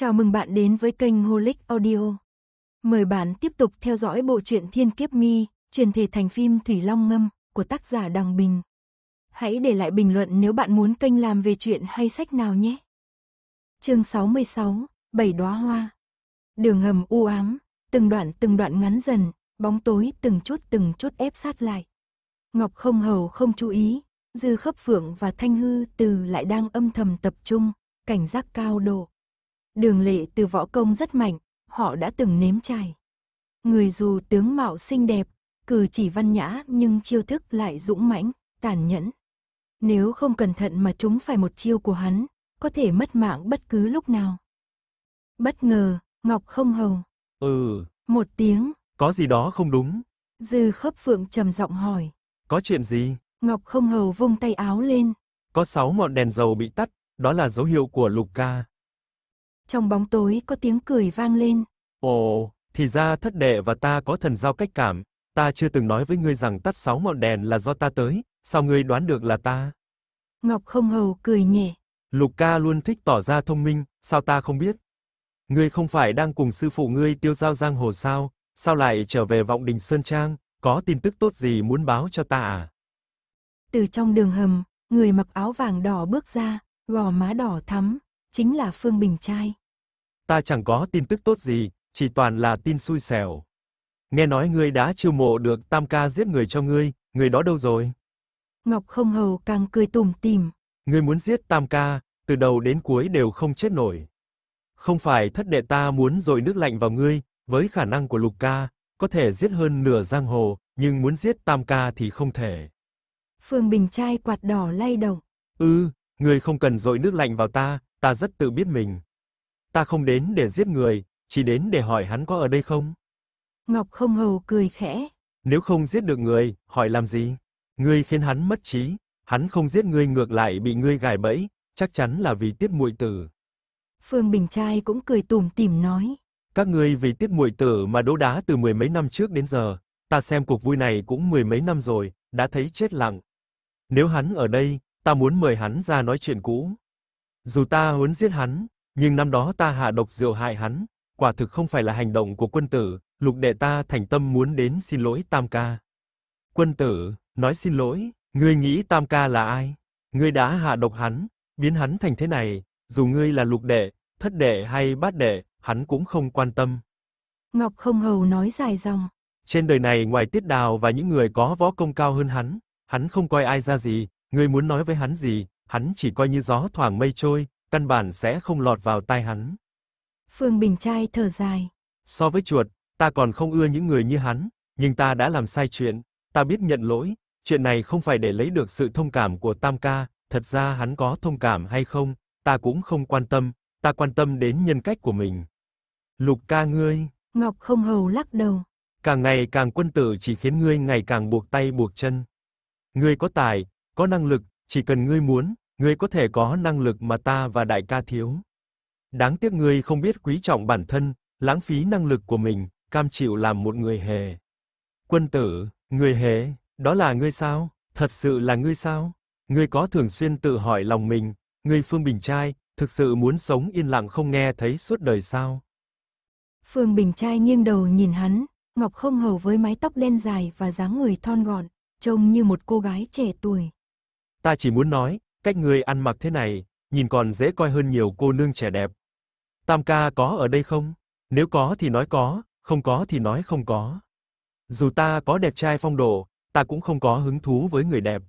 Chào mừng bạn đến với kênh Holic Audio. Mời bạn tiếp tục theo dõi bộ truyện Thiên Kiếp Mi, truyền thể thành phim Thủy Long Ngâm của tác giả Đằng Bình. Hãy để lại bình luận nếu bạn muốn kênh làm về chuyện hay sách nào nhé. Chương 66, Bảy đóa hoa. Đường hầm u ám, từng đoạn từng đoạn ngắn dần, bóng tối từng chút từng chút ép sát lại. Ngọc Không Hầu không chú ý, Dư Khấp Phượng và Thanh Hư Từ lại đang âm thầm tập trung, cảnh giác cao độ. Đường lệ từ võ công rất mạnh, họ đã từng nếm trải. Người dù tướng mạo xinh đẹp, cử chỉ văn nhã nhưng chiêu thức lại dũng mãnh, tàn nhẫn. Nếu không cẩn thận mà chúng phải một chiêu của hắn, có thể mất mạng bất cứ lúc nào. Bất ngờ, Ngọc không hầu. Ừ. Một tiếng. Có gì đó không đúng. Dư khớp phượng trầm giọng hỏi. Có chuyện gì? Ngọc không hầu vung tay áo lên. Có sáu ngọn đèn dầu bị tắt, đó là dấu hiệu của lục ca trong bóng tối có tiếng cười vang lên. Ồ, thì ra thất đệ và ta có thần giao cách cảm, ta chưa từng nói với ngươi rằng tắt sáu ngọn đèn là do ta tới, sao ngươi đoán được là ta? Ngọc không hầu cười nhẹ. Lục ca luôn thích tỏ ra thông minh, sao ta không biết? Ngươi không phải đang cùng sư phụ ngươi tiêu giao giang hồ sao, sao lại trở về vọng đình Sơn Trang, có tin tức tốt gì muốn báo cho ta à? Từ trong đường hầm, người mặc áo vàng đỏ bước ra, gò má đỏ thắm, chính là Phương Bình Trai. Ta chẳng có tin tức tốt gì, chỉ toàn là tin xui xẻo. Nghe nói ngươi đã chiêu mộ được Tam ca giết người cho ngươi, người đó đâu rồi? Ngọc Không Hầu càng cười tủm tỉm. Ngươi muốn giết Tam ca, từ đầu đến cuối đều không chết nổi. Không phải thất đệ ta muốn dội nước lạnh vào ngươi, với khả năng của Lục ca, có thể giết hơn nửa giang hồ, nhưng muốn giết Tam ca thì không thể. Phương Bình trai quạt đỏ lay động. Ừ, ngươi không cần dội nước lạnh vào ta, ta rất tự biết mình. Ta không đến để giết người, chỉ đến để hỏi hắn có ở đây không. Ngọc không hầu cười khẽ. Nếu không giết được người, hỏi làm gì? Ngươi khiến hắn mất trí, hắn không giết ngươi ngược lại bị ngươi gài bẫy, chắc chắn là vì tiết muội tử. Phương Bình Trai cũng cười tủm tỉm nói. Các ngươi vì tiết muội tử mà đấu đá từ mười mấy năm trước đến giờ, ta xem cuộc vui này cũng mười mấy năm rồi, đã thấy chết lặng. Nếu hắn ở đây, ta muốn mời hắn ra nói chuyện cũ. Dù ta muốn giết hắn, nhưng năm đó ta hạ độc rượu hại hắn, quả thực không phải là hành động của quân tử, lục đệ ta thành tâm muốn đến xin lỗi Tam ca. Quân tử, nói xin lỗi, ngươi nghĩ Tam ca là ai? Ngươi đã hạ độc hắn, biến hắn thành thế này, dù ngươi là lục đệ, thất đệ hay bát đệ, hắn cũng không quan tâm. Ngọc Không Hầu nói dài dòng. Trên đời này ngoài Tiết Đào và những người có võ công cao hơn hắn, hắn không coi ai ra gì, ngươi muốn nói với hắn gì, hắn chỉ coi như gió thoảng mây trôi, căn bản sẽ không lọt vào tai hắn. Phương Bình trai thở dài. So với chuột, ta còn không ưa những người như hắn, nhưng ta đã làm sai chuyện, ta biết nhận lỗi, chuyện này không phải để lấy được sự thông cảm của Tam ca, thật ra hắn có thông cảm hay không, ta cũng không quan tâm, ta quan tâm đến nhân cách của mình. Lục ca ngươi. Ngọc không hầu lắc đầu. Càng ngày càng quân tử chỉ khiến ngươi ngày càng buộc tay buộc chân. Ngươi có tài, có năng lực, chỉ cần ngươi muốn, ngươi có thể có năng lực mà ta và đại ca thiếu. Đáng tiếc ngươi không biết quý trọng bản thân, lãng phí năng lực của mình, cam chịu làm một người hề. Quân tử, người hề, đó là ngươi sao? Thật sự là ngươi sao? Ngươi có thường xuyên tự hỏi lòng mình, ngươi Phương Bình trai, thực sự muốn sống yên lặng không nghe thấy suốt đời sao? Phương Bình trai nghiêng đầu nhìn hắn, Ngọc Không Hầu với mái tóc đen dài và dáng người thon gọn, trông như một cô gái trẻ tuổi. Ta chỉ muốn nói, cách ngươi ăn mặc thế này, nhìn còn dễ coi hơn nhiều cô nương trẻ đẹp. Tam ca có ở đây không? Nếu có thì nói có, không có thì nói không có. Dù ta có đẹp trai phong độ, ta cũng không có hứng thú với người đẹp.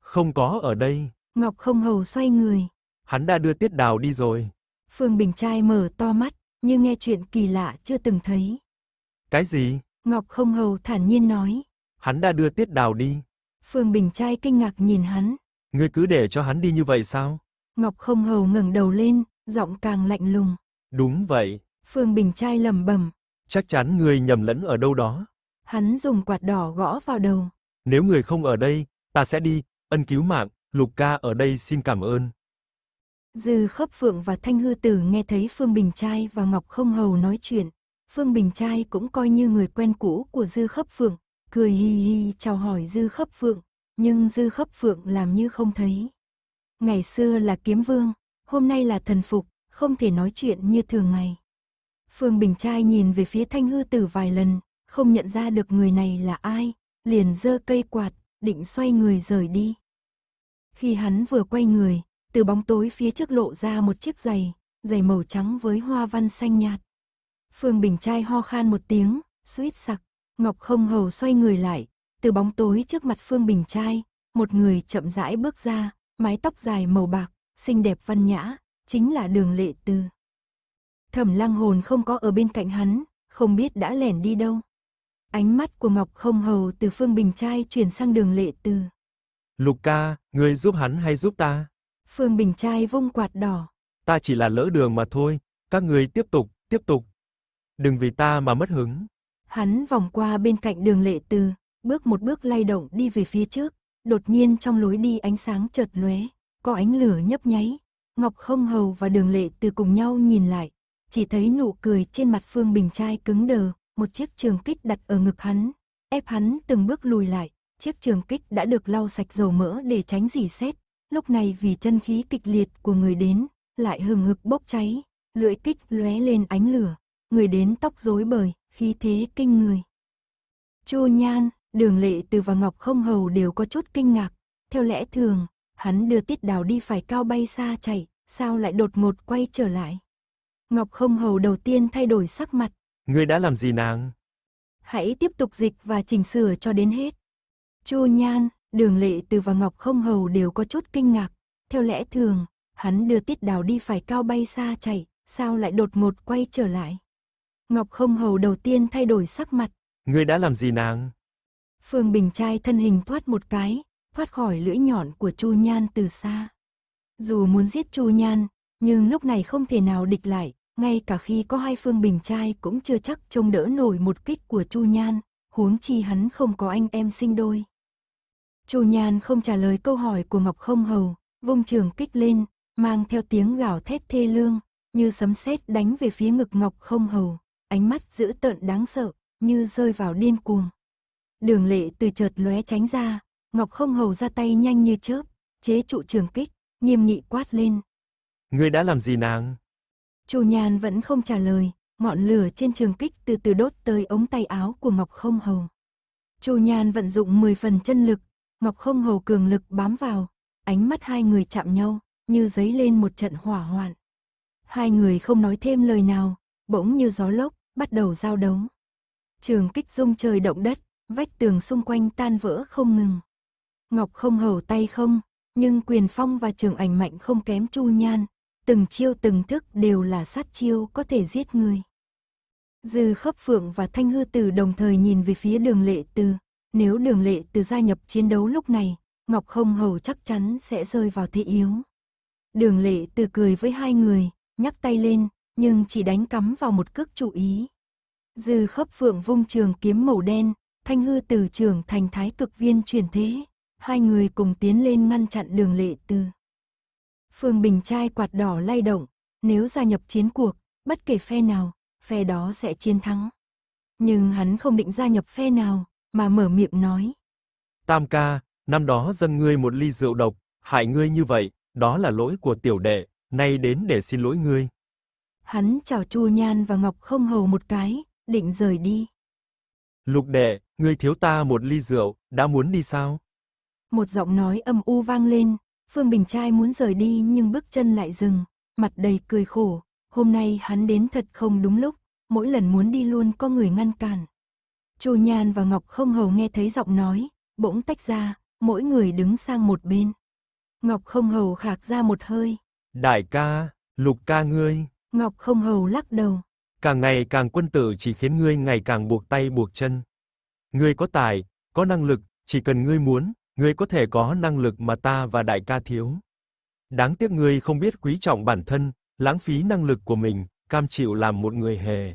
Không có ở đây. Ngọc Không Hầu xoay người. Hắn đã đưa Tiết Đào đi rồi. Phương Bình trai mở to mắt, như nghe chuyện kỳ lạ chưa từng thấy. Cái gì? Ngọc Không Hầu thản nhiên nói. Hắn đã đưa Tiết Đào đi. Phương Bình Trai kinh ngạc nhìn hắn. Ngươi cứ để cho hắn đi như vậy sao? Ngọc không hầu ngẩng đầu lên, giọng càng lạnh lùng. Đúng vậy. Phương Bình Trai lầm bầm. Chắc chắn người nhầm lẫn ở đâu đó. Hắn dùng quạt đỏ gõ vào đầu. Nếu người không ở đây, ta sẽ đi, ân cứu mạng, Lục ca ở đây xin cảm ơn. Dư khấp phượng và Thanh Hư Tử nghe thấy Phương Bình Trai và Ngọc không hầu nói chuyện. Phương Bình Trai cũng coi như người quen cũ của Dư khấp phượng, cười hi hi chào hỏi Dư Khấp Phượng, nhưng Dư Khấp Phượng làm như không thấy. Ngày xưa là kiếm vương, hôm nay là thần phục, không thể nói chuyện như thường ngày. Phương Bình Trai nhìn về phía Thanh Hư Tử vài lần, không nhận ra được người này là ai, liền giơ cây quạt, định xoay người rời đi. Khi hắn vừa quay người, từ bóng tối phía trước lộ ra một chiếc giày, giày màu trắng với hoa văn xanh nhạt. Phương Bình Trai ho khan một tiếng, suýt sặc. Ngọc không hầu xoay người lại, từ bóng tối trước mặt Phương Bình Trai, một người chậm rãi bước ra, mái tóc dài màu bạc, xinh đẹp văn nhã, chính là đường lệ tư. Thẩm lăng hồn không có ở bên cạnh hắn, không biết đã lẻn đi đâu. Ánh mắt của Ngọc không hầu từ Phương Bình Trai chuyển sang đường lệ tư. Lục ca, ngươi giúp hắn hay giúp ta? Phương Bình Trai vung quạt đỏ. Ta chỉ là lỡ đường mà thôi, các người tiếp tục, tiếp tục. Đừng vì ta mà mất hứng. Hắn vòng qua bên cạnh đường lệ từ, bước một bước lay động đi về phía trước, đột nhiên trong lối đi ánh sáng chợt lóe, có ánh lửa nhấp nháy. Ngọc Không Hầu và Đường Lệ từ cùng nhau nhìn lại, chỉ thấy nụ cười trên mặt Phương Bình trai cứng đờ, một chiếc trường kích đặt ở ngực hắn, ép hắn từng bước lùi lại, chiếc trường kích đã được lau sạch dầu mỡ để tránh dỉ sét, lúc này vì chân khí kịch liệt của người đến, lại hừng hực bốc cháy, lưỡi kích lóe lên ánh lửa, người đến tóc rối bời, khí thế kinh người. Chu Nhan, Đường Lệ Từ và Ngọc Không Hầu đều có chút kinh ngạc. Theo lẽ thường, hắn đưa Tiết Đào đi phải cao bay xa chạy, sao lại đột ngột quay trở lại? Ngọc Không Hầu đầu tiên thay đổi sắc mặt. Ngươi đã làm gì nàng? Hãy tiếp tục dịch và chỉnh sửa cho đến hết. Chu Nhan, Đường Lệ Từ và Ngọc Không Hầu đều có chút kinh ngạc. Theo lẽ thường, hắn đưa Tiết Đào đi phải cao bay xa chạy, sao lại đột ngột quay trở lại? Ngọc không hầu đầu tiên thay đổi sắc mặt. Ngươi đã làm gì nàng? Phương Bình trai thân hình thoát một cái, thoát khỏi lưỡi nhọn của Chu Nhan từ xa. Dù muốn giết Chu Nhan, nhưng lúc này không thể nào địch lại, ngay cả khi có hai Phương Bình trai cũng chưa chắc trông đỡ nổi một kích của Chu Nhan, huống chi hắn không có anh em sinh đôi. Chu Nhan không trả lời câu hỏi của Ngọc Không Hầu, vung trường kích lên, mang theo tiếng gào thét thê lương, như sấm sét đánh về phía ngực Ngọc Không Hầu ánh mắt dữ tợn đáng sợ, như rơi vào điên cuồng. Đường lệ từ chợt lóe tránh ra, Ngọc không hầu ra tay nhanh như chớp, chế trụ trường kích, nghiêm nghị quát lên. người đã làm gì nàng? Chu nhàn vẫn không trả lời, ngọn lửa trên trường kích từ từ đốt tới ống tay áo của Ngọc không hầu. Chu nhàn vận dụng 10 phần chân lực, Ngọc không hầu cường lực bám vào, ánh mắt hai người chạm nhau, như giấy lên một trận hỏa hoạn. Hai người không nói thêm lời nào, bỗng như gió lốc, bắt đầu giao đấu. Trường kích rung trời động đất, vách tường xung quanh tan vỡ không ngừng. Ngọc không hầu tay không, nhưng quyền phong và trường ảnh mạnh không kém chu nhan, từng chiêu từng thức đều là sát chiêu có thể giết người. Dư khớp phượng và thanh hư từ đồng thời nhìn về phía đường lệ từ, nếu đường lệ từ gia nhập chiến đấu lúc này, Ngọc không hầu chắc chắn sẽ rơi vào thế yếu. Đường lệ từ cười với hai người, nhắc tay lên, nhưng chỉ đánh cắm vào một cước chủ ý. Dư khớp phượng vung trường kiếm màu đen, thanh hư từ trường thành thái cực viên chuyển thế, hai người cùng tiến lên ngăn chặn đường lệ tư. Phương Bình trai quạt đỏ lay động, nếu gia nhập chiến cuộc, bất kể phe nào, phe đó sẽ chiến thắng. Nhưng hắn không định gia nhập phe nào, mà mở miệng nói. Tam ca, năm đó dâng ngươi một ly rượu độc, hại ngươi như vậy, đó là lỗi của tiểu đệ, nay đến để xin lỗi ngươi hắn chào Chu Nhan và Ngọc Không Hầu một cái, định rời đi. Lục đệ, ngươi thiếu ta một ly rượu, đã muốn đi sao? Một giọng nói âm u vang lên, Phương Bình Trai muốn rời đi nhưng bước chân lại dừng, mặt đầy cười khổ, hôm nay hắn đến thật không đúng lúc, mỗi lần muốn đi luôn có người ngăn cản. Chu Nhan và Ngọc Không Hầu nghe thấy giọng nói, bỗng tách ra, mỗi người đứng sang một bên. Ngọc Không Hầu khạc ra một hơi. Đại ca, Lục ca ngươi. Ngọc không hầu lắc đầu. Càng ngày càng quân tử chỉ khiến ngươi ngày càng buộc tay buộc chân. Ngươi có tài, có năng lực, chỉ cần ngươi muốn, ngươi có thể có năng lực mà ta và đại ca thiếu. Đáng tiếc ngươi không biết quý trọng bản thân, lãng phí năng lực của mình, cam chịu làm một người hề.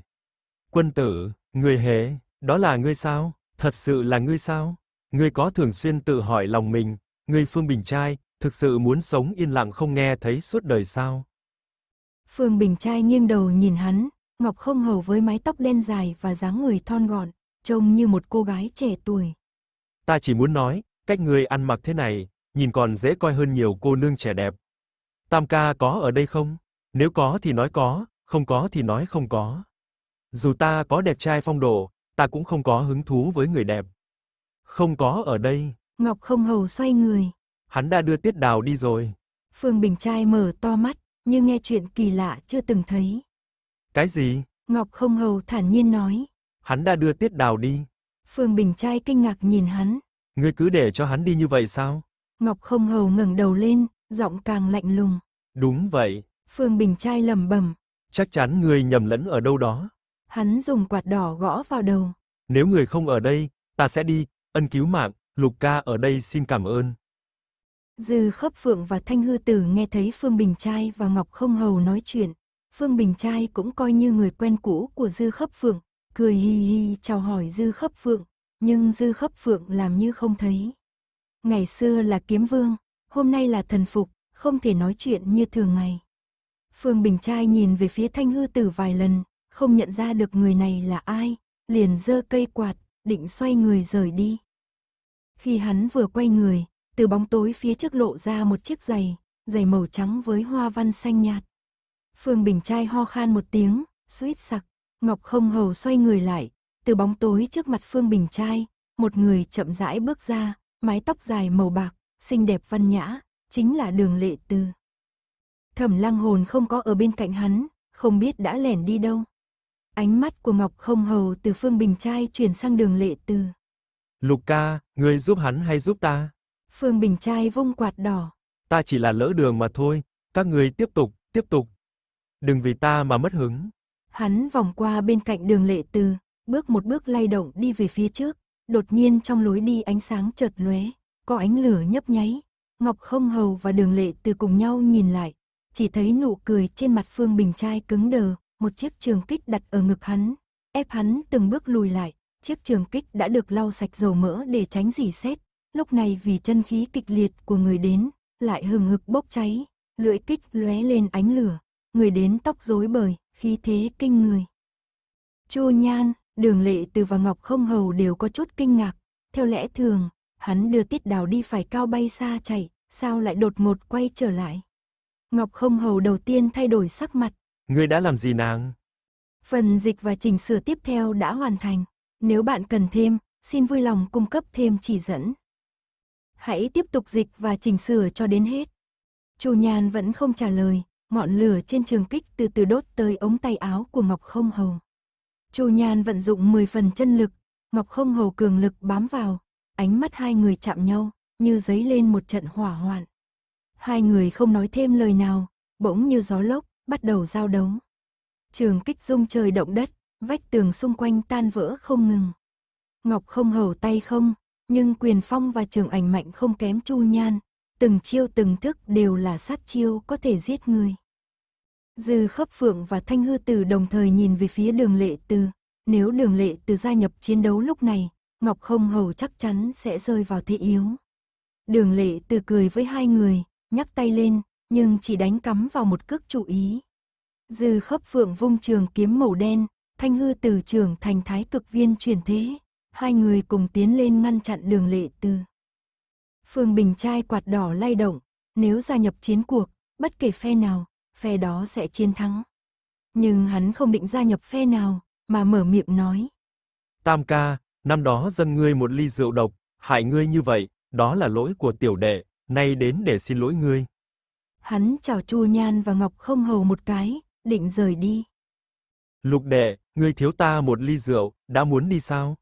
Quân tử, người hề, đó là ngươi sao? Thật sự là ngươi sao? Ngươi có thường xuyên tự hỏi lòng mình, ngươi Phương Bình trai, thực sự muốn sống yên lặng không nghe thấy suốt đời sao? Phương Bình Trai nghiêng đầu nhìn hắn, Ngọc không hầu với mái tóc đen dài và dáng người thon gọn, trông như một cô gái trẻ tuổi. Ta chỉ muốn nói, cách ngươi ăn mặc thế này, nhìn còn dễ coi hơn nhiều cô nương trẻ đẹp. Tam ca có ở đây không? Nếu có thì nói có, không có thì nói không có. Dù ta có đẹp trai phong độ, ta cũng không có hứng thú với người đẹp. Không có ở đây. Ngọc không hầu xoay người. Hắn đã đưa Tiết Đào đi rồi. Phương Bình Trai mở to mắt như nghe chuyện kỳ lạ chưa từng thấy. Cái gì? Ngọc không hầu thản nhiên nói. Hắn đã đưa tiết đào đi. Phương Bình trai kinh ngạc nhìn hắn. Ngươi cứ để cho hắn đi như vậy sao? Ngọc không hầu ngẩng đầu lên, giọng càng lạnh lùng. Đúng vậy. Phương Bình trai lầm bầm. Chắc chắn người nhầm lẫn ở đâu đó. Hắn dùng quạt đỏ gõ vào đầu. Nếu người không ở đây, ta sẽ đi, ân cứu mạng, Lục ca ở đây xin cảm ơn. Dư Khấp phượng và thanh hư tử nghe thấy Phương Bình Trai và Ngọc Không Hầu nói chuyện. Phương Bình Trai cũng coi như người quen cũ của Dư Khấp phượng, cười hi hi chào hỏi Dư Khấp phượng, nhưng Dư Khấp phượng làm như không thấy. Ngày xưa là kiếm vương, hôm nay là thần phục, không thể nói chuyện như thường ngày. Phương Bình Trai nhìn về phía thanh hư tử vài lần, không nhận ra được người này là ai, liền giơ cây quạt, định xoay người rời đi. Khi hắn vừa quay người, từ bóng tối phía trước lộ ra một chiếc giày, giày màu trắng với hoa văn xanh nhạt. Phương Bình trai ho khan một tiếng, suýt sặc, Ngọc Không Hầu xoay người lại, từ bóng tối trước mặt Phương Bình trai, một người chậm rãi bước ra, mái tóc dài màu bạc, xinh đẹp văn nhã, chính là Đường Lệ Tư. Thẩm Lăng Hồn không có ở bên cạnh hắn, không biết đã lẻn đi đâu. Ánh mắt của Ngọc Không Hầu từ Phương Bình trai chuyển sang Đường Lệ Tư. Lục ca, người giúp hắn hay giúp ta? Phương Bình Trai vung quạt đỏ. Ta chỉ là lỡ đường mà thôi, các người tiếp tục, tiếp tục. Đừng vì ta mà mất hứng. Hắn vòng qua bên cạnh đường lệ từ bước một bước lay động đi về phía trước. Đột nhiên trong lối đi ánh sáng chợt lóe, có ánh lửa nhấp nháy. Ngọc không hầu và đường lệ từ cùng nhau nhìn lại, chỉ thấy nụ cười trên mặt Phương Bình Trai cứng đờ, một chiếc trường kích đặt ở ngực hắn, ép hắn từng bước lùi lại. Chiếc trường kích đã được lau sạch dầu mỡ để tránh dỉ sét, lúc này vì chân khí kịch liệt của người đến, lại hừng hực bốc cháy, lưỡi kích lóe lên ánh lửa, người đến tóc rối bời, khí thế kinh người. Chu Nhan, Đường Lệ Từ và Ngọc Không Hầu đều có chút kinh ngạc, theo lẽ thường, hắn đưa Tiết Đào đi phải cao bay xa chạy, sao lại đột ngột quay trở lại? Ngọc Không Hầu đầu tiên thay đổi sắc mặt. Ngươi đã làm gì nàng? Phần dịch và chỉnh sửa tiếp theo đã hoàn thành. Nếu bạn cần thêm, xin vui lòng cung cấp thêm chỉ dẫn hãy tiếp tục dịch và chỉnh sửa cho đến hết. Chu Nhan vẫn không trả lời, ngọn lửa trên trường kích từ từ đốt tới ống tay áo của Ngọc Không Hầu. Chu Nhan vận dụng 10 phần chân lực, Ngọc Không Hầu cường lực bám vào, ánh mắt hai người chạm nhau, như giấy lên một trận hỏa hoạn. Hai người không nói thêm lời nào, bỗng như gió lốc, bắt đầu giao đấu. Trường kích rung trời động đất, vách tường xung quanh tan vỡ không ngừng. Ngọc Không Hầu tay không, nhưng quyền phong và trường ảnh mạnh không kém chu nhan, từng chiêu từng thức đều là sát chiêu có thể giết người. Dư khấp phượng và thanh hư tử đồng thời nhìn về phía đường lệ từ, nếu đường lệ từ gia nhập chiến đấu lúc này, Ngọc không hầu chắc chắn sẽ rơi vào thế yếu. Đường lệ từ cười với hai người, nhắc tay lên, nhưng chỉ đánh cắm vào một cước chủ ý. Dư khấp phượng vung trường kiếm màu đen, thanh hư từ trường thành thái cực viên chuyển thế, hai người cùng tiến lên ngăn chặn đường lệ tư. Phương Bình trai quạt đỏ lay động, nếu gia nhập chiến cuộc, bất kể phe nào, phe đó sẽ chiến thắng. Nhưng hắn không định gia nhập phe nào, mà mở miệng nói. Tam ca, năm đó dâng ngươi một ly rượu độc, hại ngươi như vậy, đó là lỗi của tiểu đệ, nay đến để xin lỗi ngươi. Hắn chào Chu Nhan và Ngọc không hầu một cái, định rời đi. Lục đệ, ngươi thiếu ta một ly rượu, đã muốn đi sao?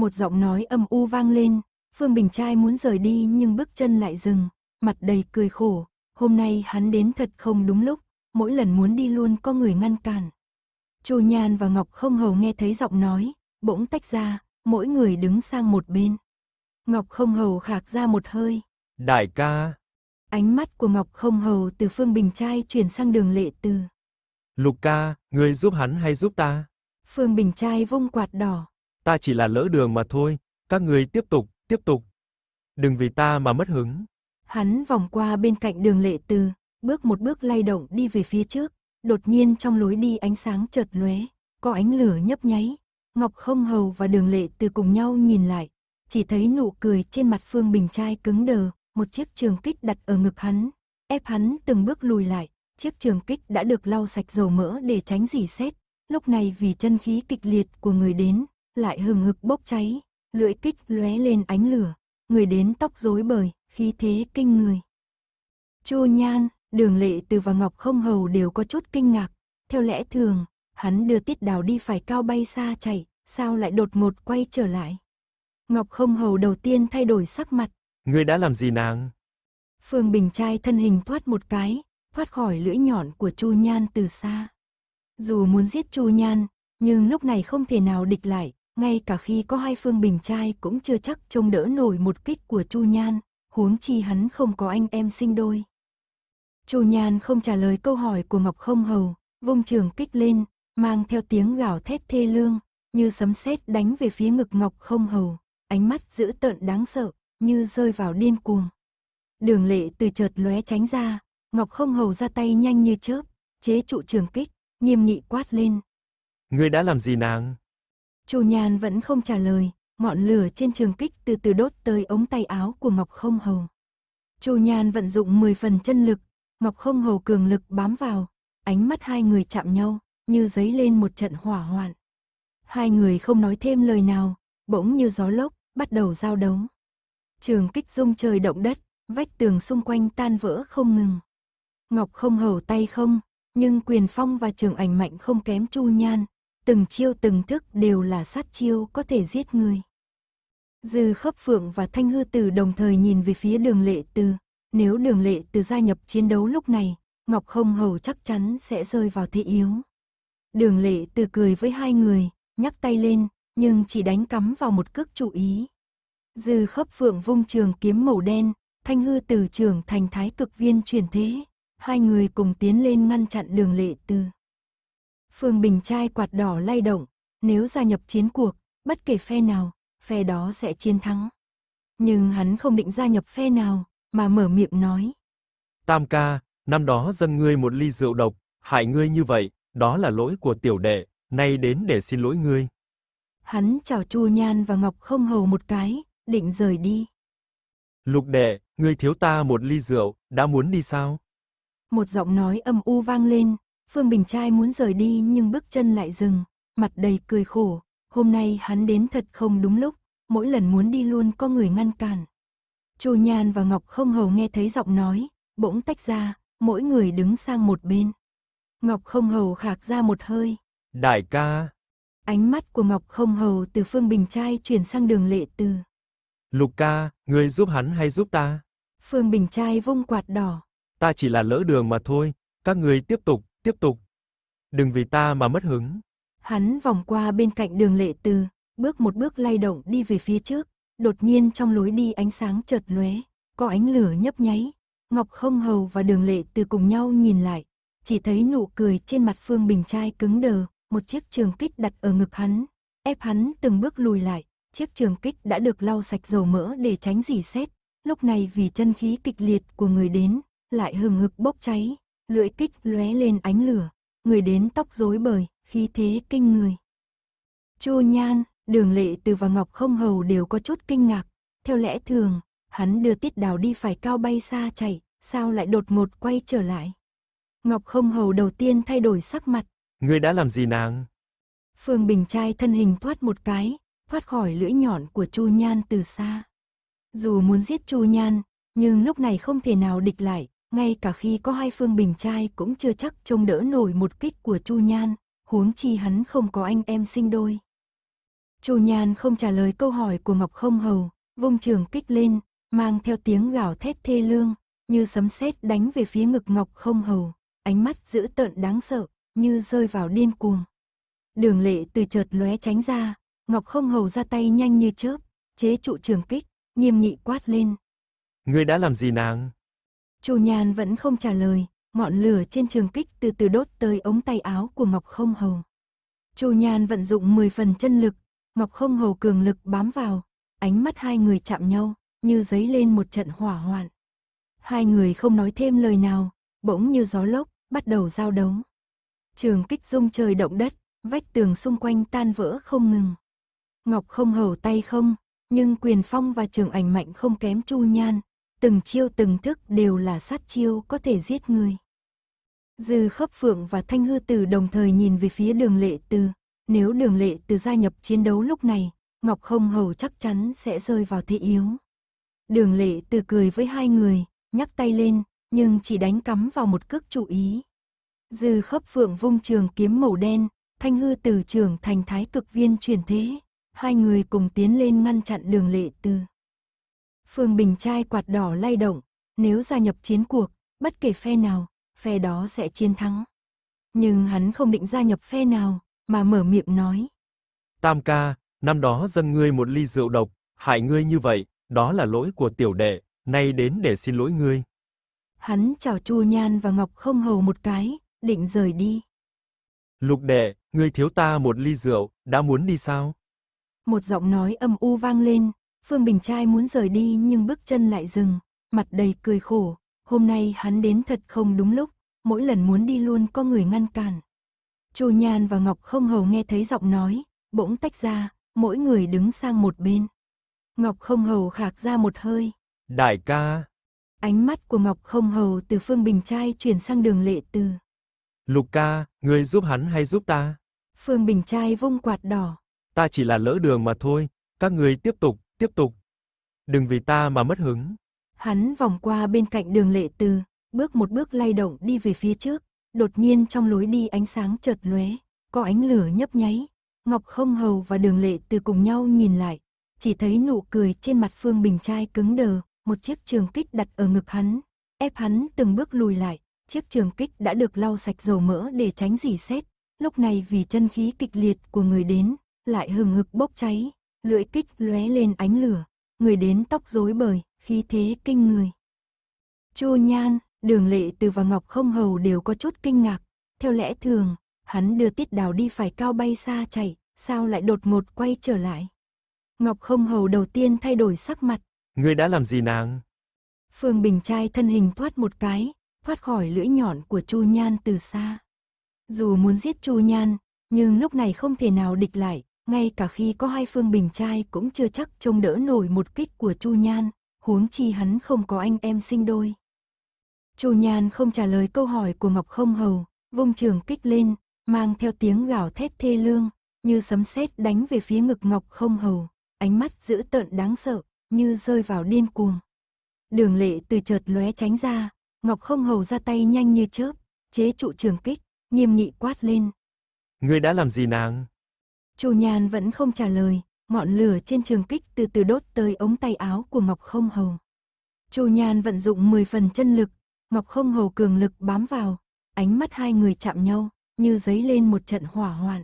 một giọng nói âm u vang lên, Phương Bình Trai muốn rời đi nhưng bước chân lại dừng, mặt đầy cười khổ, hôm nay hắn đến thật không đúng lúc, mỗi lần muốn đi luôn có người ngăn cản. Chu Nhan và Ngọc Không Hầu nghe thấy giọng nói, bỗng tách ra, mỗi người đứng sang một bên. Ngọc Không Hầu khạc ra một hơi. Đại ca. Ánh mắt của Ngọc Không Hầu từ Phương Bình Trai chuyển sang đường lệ từ. Lục ca, người giúp hắn hay giúp ta? Phương Bình Trai vung quạt đỏ, ta chỉ là lỡ đường mà thôi, các người tiếp tục, tiếp tục. Đừng vì ta mà mất hứng. Hắn vòng qua bên cạnh đường lệ từ, bước một bước lay động đi về phía trước, đột nhiên trong lối đi ánh sáng chợt lóe, có ánh lửa nhấp nháy. Ngọc Không Hầu và Đường Lệ từ cùng nhau nhìn lại, chỉ thấy nụ cười trên mặt Phương Bình trai cứng đờ, một chiếc trường kích đặt ở ngực hắn, ép hắn từng bước lùi lại, chiếc trường kích đã được lau sạch dầu mỡ để tránh rỉ sét, lúc này vì chân khí kịch liệt của người đến, lại hừng hực bốc cháy, lưỡi kích lóe lên ánh lửa, người đến tóc rối bời, khí thế kinh người. Chu Nhan, Đường Lệ Từ và Ngọc Không Hầu đều có chút kinh ngạc, theo lẽ thường, hắn đưa Tiết Đào đi phải cao bay xa chạy, sao lại đột ngột quay trở lại? Ngọc Không Hầu đầu tiên thay đổi sắc mặt. Ngươi đã làm gì nàng? Phương Bình trai thân hình thoát một cái, thoát khỏi lưỡi nhọn của Chu Nhan từ xa. Dù muốn giết Chu Nhan, nhưng lúc này không thể nào địch lại, ngay cả khi có hai phương bình trai cũng chưa chắc trông đỡ nổi một kích của Chu Nhan, huống chi hắn không có anh em sinh đôi. Chu Nhan không trả lời câu hỏi của Ngọc Không Hầu, vung trường kích lên, mang theo tiếng gào thét thê lương, như sấm sét đánh về phía ngực Ngọc Không Hầu, ánh mắt dữ tợn đáng sợ, như rơi vào điên cuồng. Đường lệ từ chợt lóe tránh ra, Ngọc Không Hầu ra tay nhanh như chớp, chế trụ trường kích, nghiêm nghị quát lên. Ngươi đã làm gì nàng? Chu Nhan vẫn không trả lời, ngọn lửa trên trường kích từ từ đốt tới ống tay áo của Ngọc Không Hầu. Chu Nhan vận dụng 10 phần chân lực, Ngọc Không Hầu cường lực bám vào, ánh mắt hai người chạm nhau, như giấy lên một trận hỏa hoạn. Hai người không nói thêm lời nào, bỗng như gió lốc, bắt đầu giao đấu. Trường kích rung trời động đất, vách tường xung quanh tan vỡ không ngừng. Ngọc Không Hầu tay không, nhưng quyền phong và trường ảnh mạnh không kém Chu Nhan, từng chiêu từng thức đều là sát chiêu có thể giết người. Dư khấp phượng và thanh hư tử đồng thời nhìn về phía đường lệ từ. Nếu đường lệ từ gia nhập chiến đấu lúc này, Ngọc không hầu chắc chắn sẽ rơi vào thế yếu. Đường lệ từ cười với hai người, nhắc tay lên, nhưng chỉ đánh cắm vào một cước chủ ý. Dư khấp phượng vung trường kiếm màu đen, thanh hư từ trường thành thái cực viên chuyển thế. Hai người cùng tiến lên ngăn chặn đường lệ từ. Phương Bình trai quạt đỏ lay động, nếu gia nhập chiến cuộc, bất kể phe nào, phe đó sẽ chiến thắng. Nhưng hắn không định gia nhập phe nào, mà mở miệng nói. Tam ca, năm đó dâng ngươi một ly rượu độc, hại ngươi như vậy, đó là lỗi của tiểu đệ, nay đến để xin lỗi ngươi. Hắn chào Chu Nhan và Ngọc không hầu một cái, định rời đi. Lục đệ, ngươi thiếu ta một ly rượu, đã muốn đi sao? Một giọng nói âm u vang lên, Phương Bình Trai muốn rời đi nhưng bước chân lại dừng, mặt đầy cười khổ, hôm nay hắn đến thật không đúng lúc, mỗi lần muốn đi luôn có người ngăn cản. Chu Nhan và Ngọc Không Hầu nghe thấy giọng nói, bỗng tách ra, mỗi người đứng sang một bên. Ngọc Không Hầu khạc ra một hơi. Đại ca. Ánh mắt của Ngọc Không Hầu từ Phương Bình Trai chuyển sang đường lệ từ. Lục ca, ngươi giúp hắn hay giúp ta? Phương Bình Trai vung quạt đỏ. Ta chỉ là lỡ đường mà thôi, các người tiếp tục tiếp tục. Đừng vì ta mà mất hứng. Hắn vòng qua bên cạnh đường lệ từ, bước một bước lay động đi về phía trước, đột nhiên trong lối đi ánh sáng chợt lóe, có ánh lửa nhấp nháy. Ngọc Không Hầu và Đường Lệ từ cùng nhau nhìn lại, chỉ thấy nụ cười trên mặt Phương Bình Trai cứng đờ, một chiếc trường kích đặt ở ngực hắn, ép hắn từng bước lùi lại, chiếc trường kích đã được lau sạch dầu mỡ để tránh dỉ sét, lúc này vì chân khí kịch liệt của người đến, lại hừng hực bốc cháy, lưỡi kích lóe lên ánh lửa, người đến tóc rối bời, khí thế kinh người. Chu Nhan, Đường Lệ Từ và Ngọc Không Hầu đều có chút kinh ngạc, theo lẽ thường, hắn đưa Tiết Đào đi phải cao bay xa chạy, sao lại đột ngột quay trở lại? Ngọc Không Hầu đầu tiên thay đổi sắc mặt. Ngươi đã làm gì nàng? Phương Bình trai thân hình thoát một cái, thoát khỏi lưỡi nhọn của Chu Nhan từ xa. Dù muốn giết Chu Nhan, nhưng lúc này không thể nào địch lại, ngay cả khi có hai phương bình trai cũng chưa chắc trông đỡ nổi một kích của Chu Nhan, huống chi hắn không có anh em sinh đôi. Chu Nhan không trả lời câu hỏi của Ngọc Không Hầu, vung trường kích lên, mang theo tiếng gào thét thê lương, như sấm sét đánh về phía ngực Ngọc Không Hầu, ánh mắt dữ tợn đáng sợ, như rơi vào điên cuồng. Đường lệ từ chợt lóe tránh ra, Ngọc Không Hầu ra tay nhanh như chớp, chế trụ trường kích, nghiêm nghị quát lên. người đã làm gì nàng? Chu Nhan vẫn không trả lời, ngọn lửa trên trường kích từ từ đốt tới ống tay áo của Ngọc Không Hầu. Chu Nhan vận dụng 10 phần chân lực, Ngọc Không Hầu cường lực bám vào, ánh mắt hai người chạm nhau, như giấy lên một trận hỏa hoạn. Hai người không nói thêm lời nào, bỗng như gió lốc, bắt đầu giao đấu. Trường kích rung trời động đất, vách tường xung quanh tan vỡ không ngừng. Ngọc Không Hầu tay không, nhưng quyền phong và trường ảnh mạnh không kém Chu Nhan, từng chiêu từng thức đều là sát chiêu có thể giết người. Dư khấp phượng và thanh hư tử đồng thời nhìn về phía đường lệ từ. Nếu đường lệ từ gia nhập chiến đấu lúc này, Ngọc không hầu chắc chắn sẽ rơi vào thế yếu. Đường lệ từ cười với hai người, nhắc tay lên, nhưng chỉ đánh cắm vào một cước chủ ý. Dư khấp phượng vung trường kiếm màu đen, thanh hư từ trường thành thái cực viên chuyển thế. Hai người cùng tiến lên ngăn chặn đường lệ từ. Phương Bình trai quạt đỏ lay động, nếu gia nhập chiến cuộc, bất kể phe nào, phe đó sẽ chiến thắng. Nhưng hắn không định gia nhập phe nào, mà mở miệng nói. Tam ca, năm đó dâng ngươi một ly rượu độc, hại ngươi như vậy, đó là lỗi của tiểu đệ, nay đến để xin lỗi ngươi. Hắn chào Chu Nhan và Ngọc không hầu một cái, định rời đi. Lục đệ, ngươi thiếu ta một ly rượu, đã muốn đi sao? Một giọng nói âm u vang lên, Phương Bình Trai muốn rời đi nhưng bước chân lại dừng, mặt đầy cười khổ, hôm nay hắn đến thật không đúng lúc, mỗi lần muốn đi luôn có người ngăn cản. Chu Nhan và Ngọc Không Hầu nghe thấy giọng nói, bỗng tách ra, mỗi người đứng sang một bên. Ngọc Không Hầu khạc ra một hơi. Đại ca. Ánh mắt của Ngọc Không Hầu từ Phương Bình Trai chuyển sang đường lệ từ. Lục ca, ngươi giúp hắn hay giúp ta? Phương Bình Trai vung quạt đỏ. Ta chỉ là lỡ đường mà thôi, các người tiếp tục, tiếp tục. Đừng vì ta mà mất hứng. Hắn vòng qua bên cạnh đường lệ từ, bước một bước lay động đi về phía trước, đột nhiên trong lối đi ánh sáng chợt lóe, có ánh lửa nhấp nháy. Ngọc Không Hầu và Đường Lệ từ cùng nhau nhìn lại, chỉ thấy nụ cười trên mặt Phương Bình trai cứng đờ, một chiếc trường kích đặt ở ngực hắn, ép hắn từng bước lùi lại, chiếc trường kích đã được lau sạch dầu mỡ để tránh dỉ sét, lúc này vì chân khí kịch liệt của người đến, lại hừng hực bốc cháy, lưỡi kích lóe lên ánh lửa, người đến tóc rối bời, khí thế kinh người. Chu Nhan, Đường Lệ Từ và Ngọc Không Hầu đều có chút kinh ngạc, theo lẽ thường, hắn đưa Tiết Đào đi phải cao bay xa chạy, sao lại đột ngột quay trở lại? Ngọc Không Hầu đầu tiên thay đổi sắc mặt. Ngươi đã làm gì nàng? Phương Bình trai thân hình thoát một cái, thoát khỏi lưỡi nhọn của Chu Nhan từ xa. Dù muốn giết Chu Nhan, nhưng lúc này không thể nào địch lại, ngay cả khi có hai phương bình trai cũng chưa chắc trông đỡ nổi một kích của Chu Nhan, huống chi hắn không có anh em sinh đôi. Chu Nhan không trả lời câu hỏi của Ngọc Không Hầu, vung trường kích lên, mang theo tiếng gào thét thê lương, như sấm sét đánh về phía ngực Ngọc Không Hầu, ánh mắt dữ tợn đáng sợ, như rơi vào điên cuồng. Đường lệ từ chợt lóe tránh ra, Ngọc Không Hầu ra tay nhanh như chớp, chế trụ trường kích, nghiêm nghị quát lên. Ngươi đã làm gì nàng? Chu Nhan vẫn không trả lời, ngọn lửa trên trường kích từ từ đốt tới ống tay áo của Ngọc Không Hầu. Chu Nhan vận dụng 10 phần chân lực, Ngọc Không Hầu cường lực bám vào, ánh mắt hai người chạm nhau, như giấy lên một trận hỏa hoạn.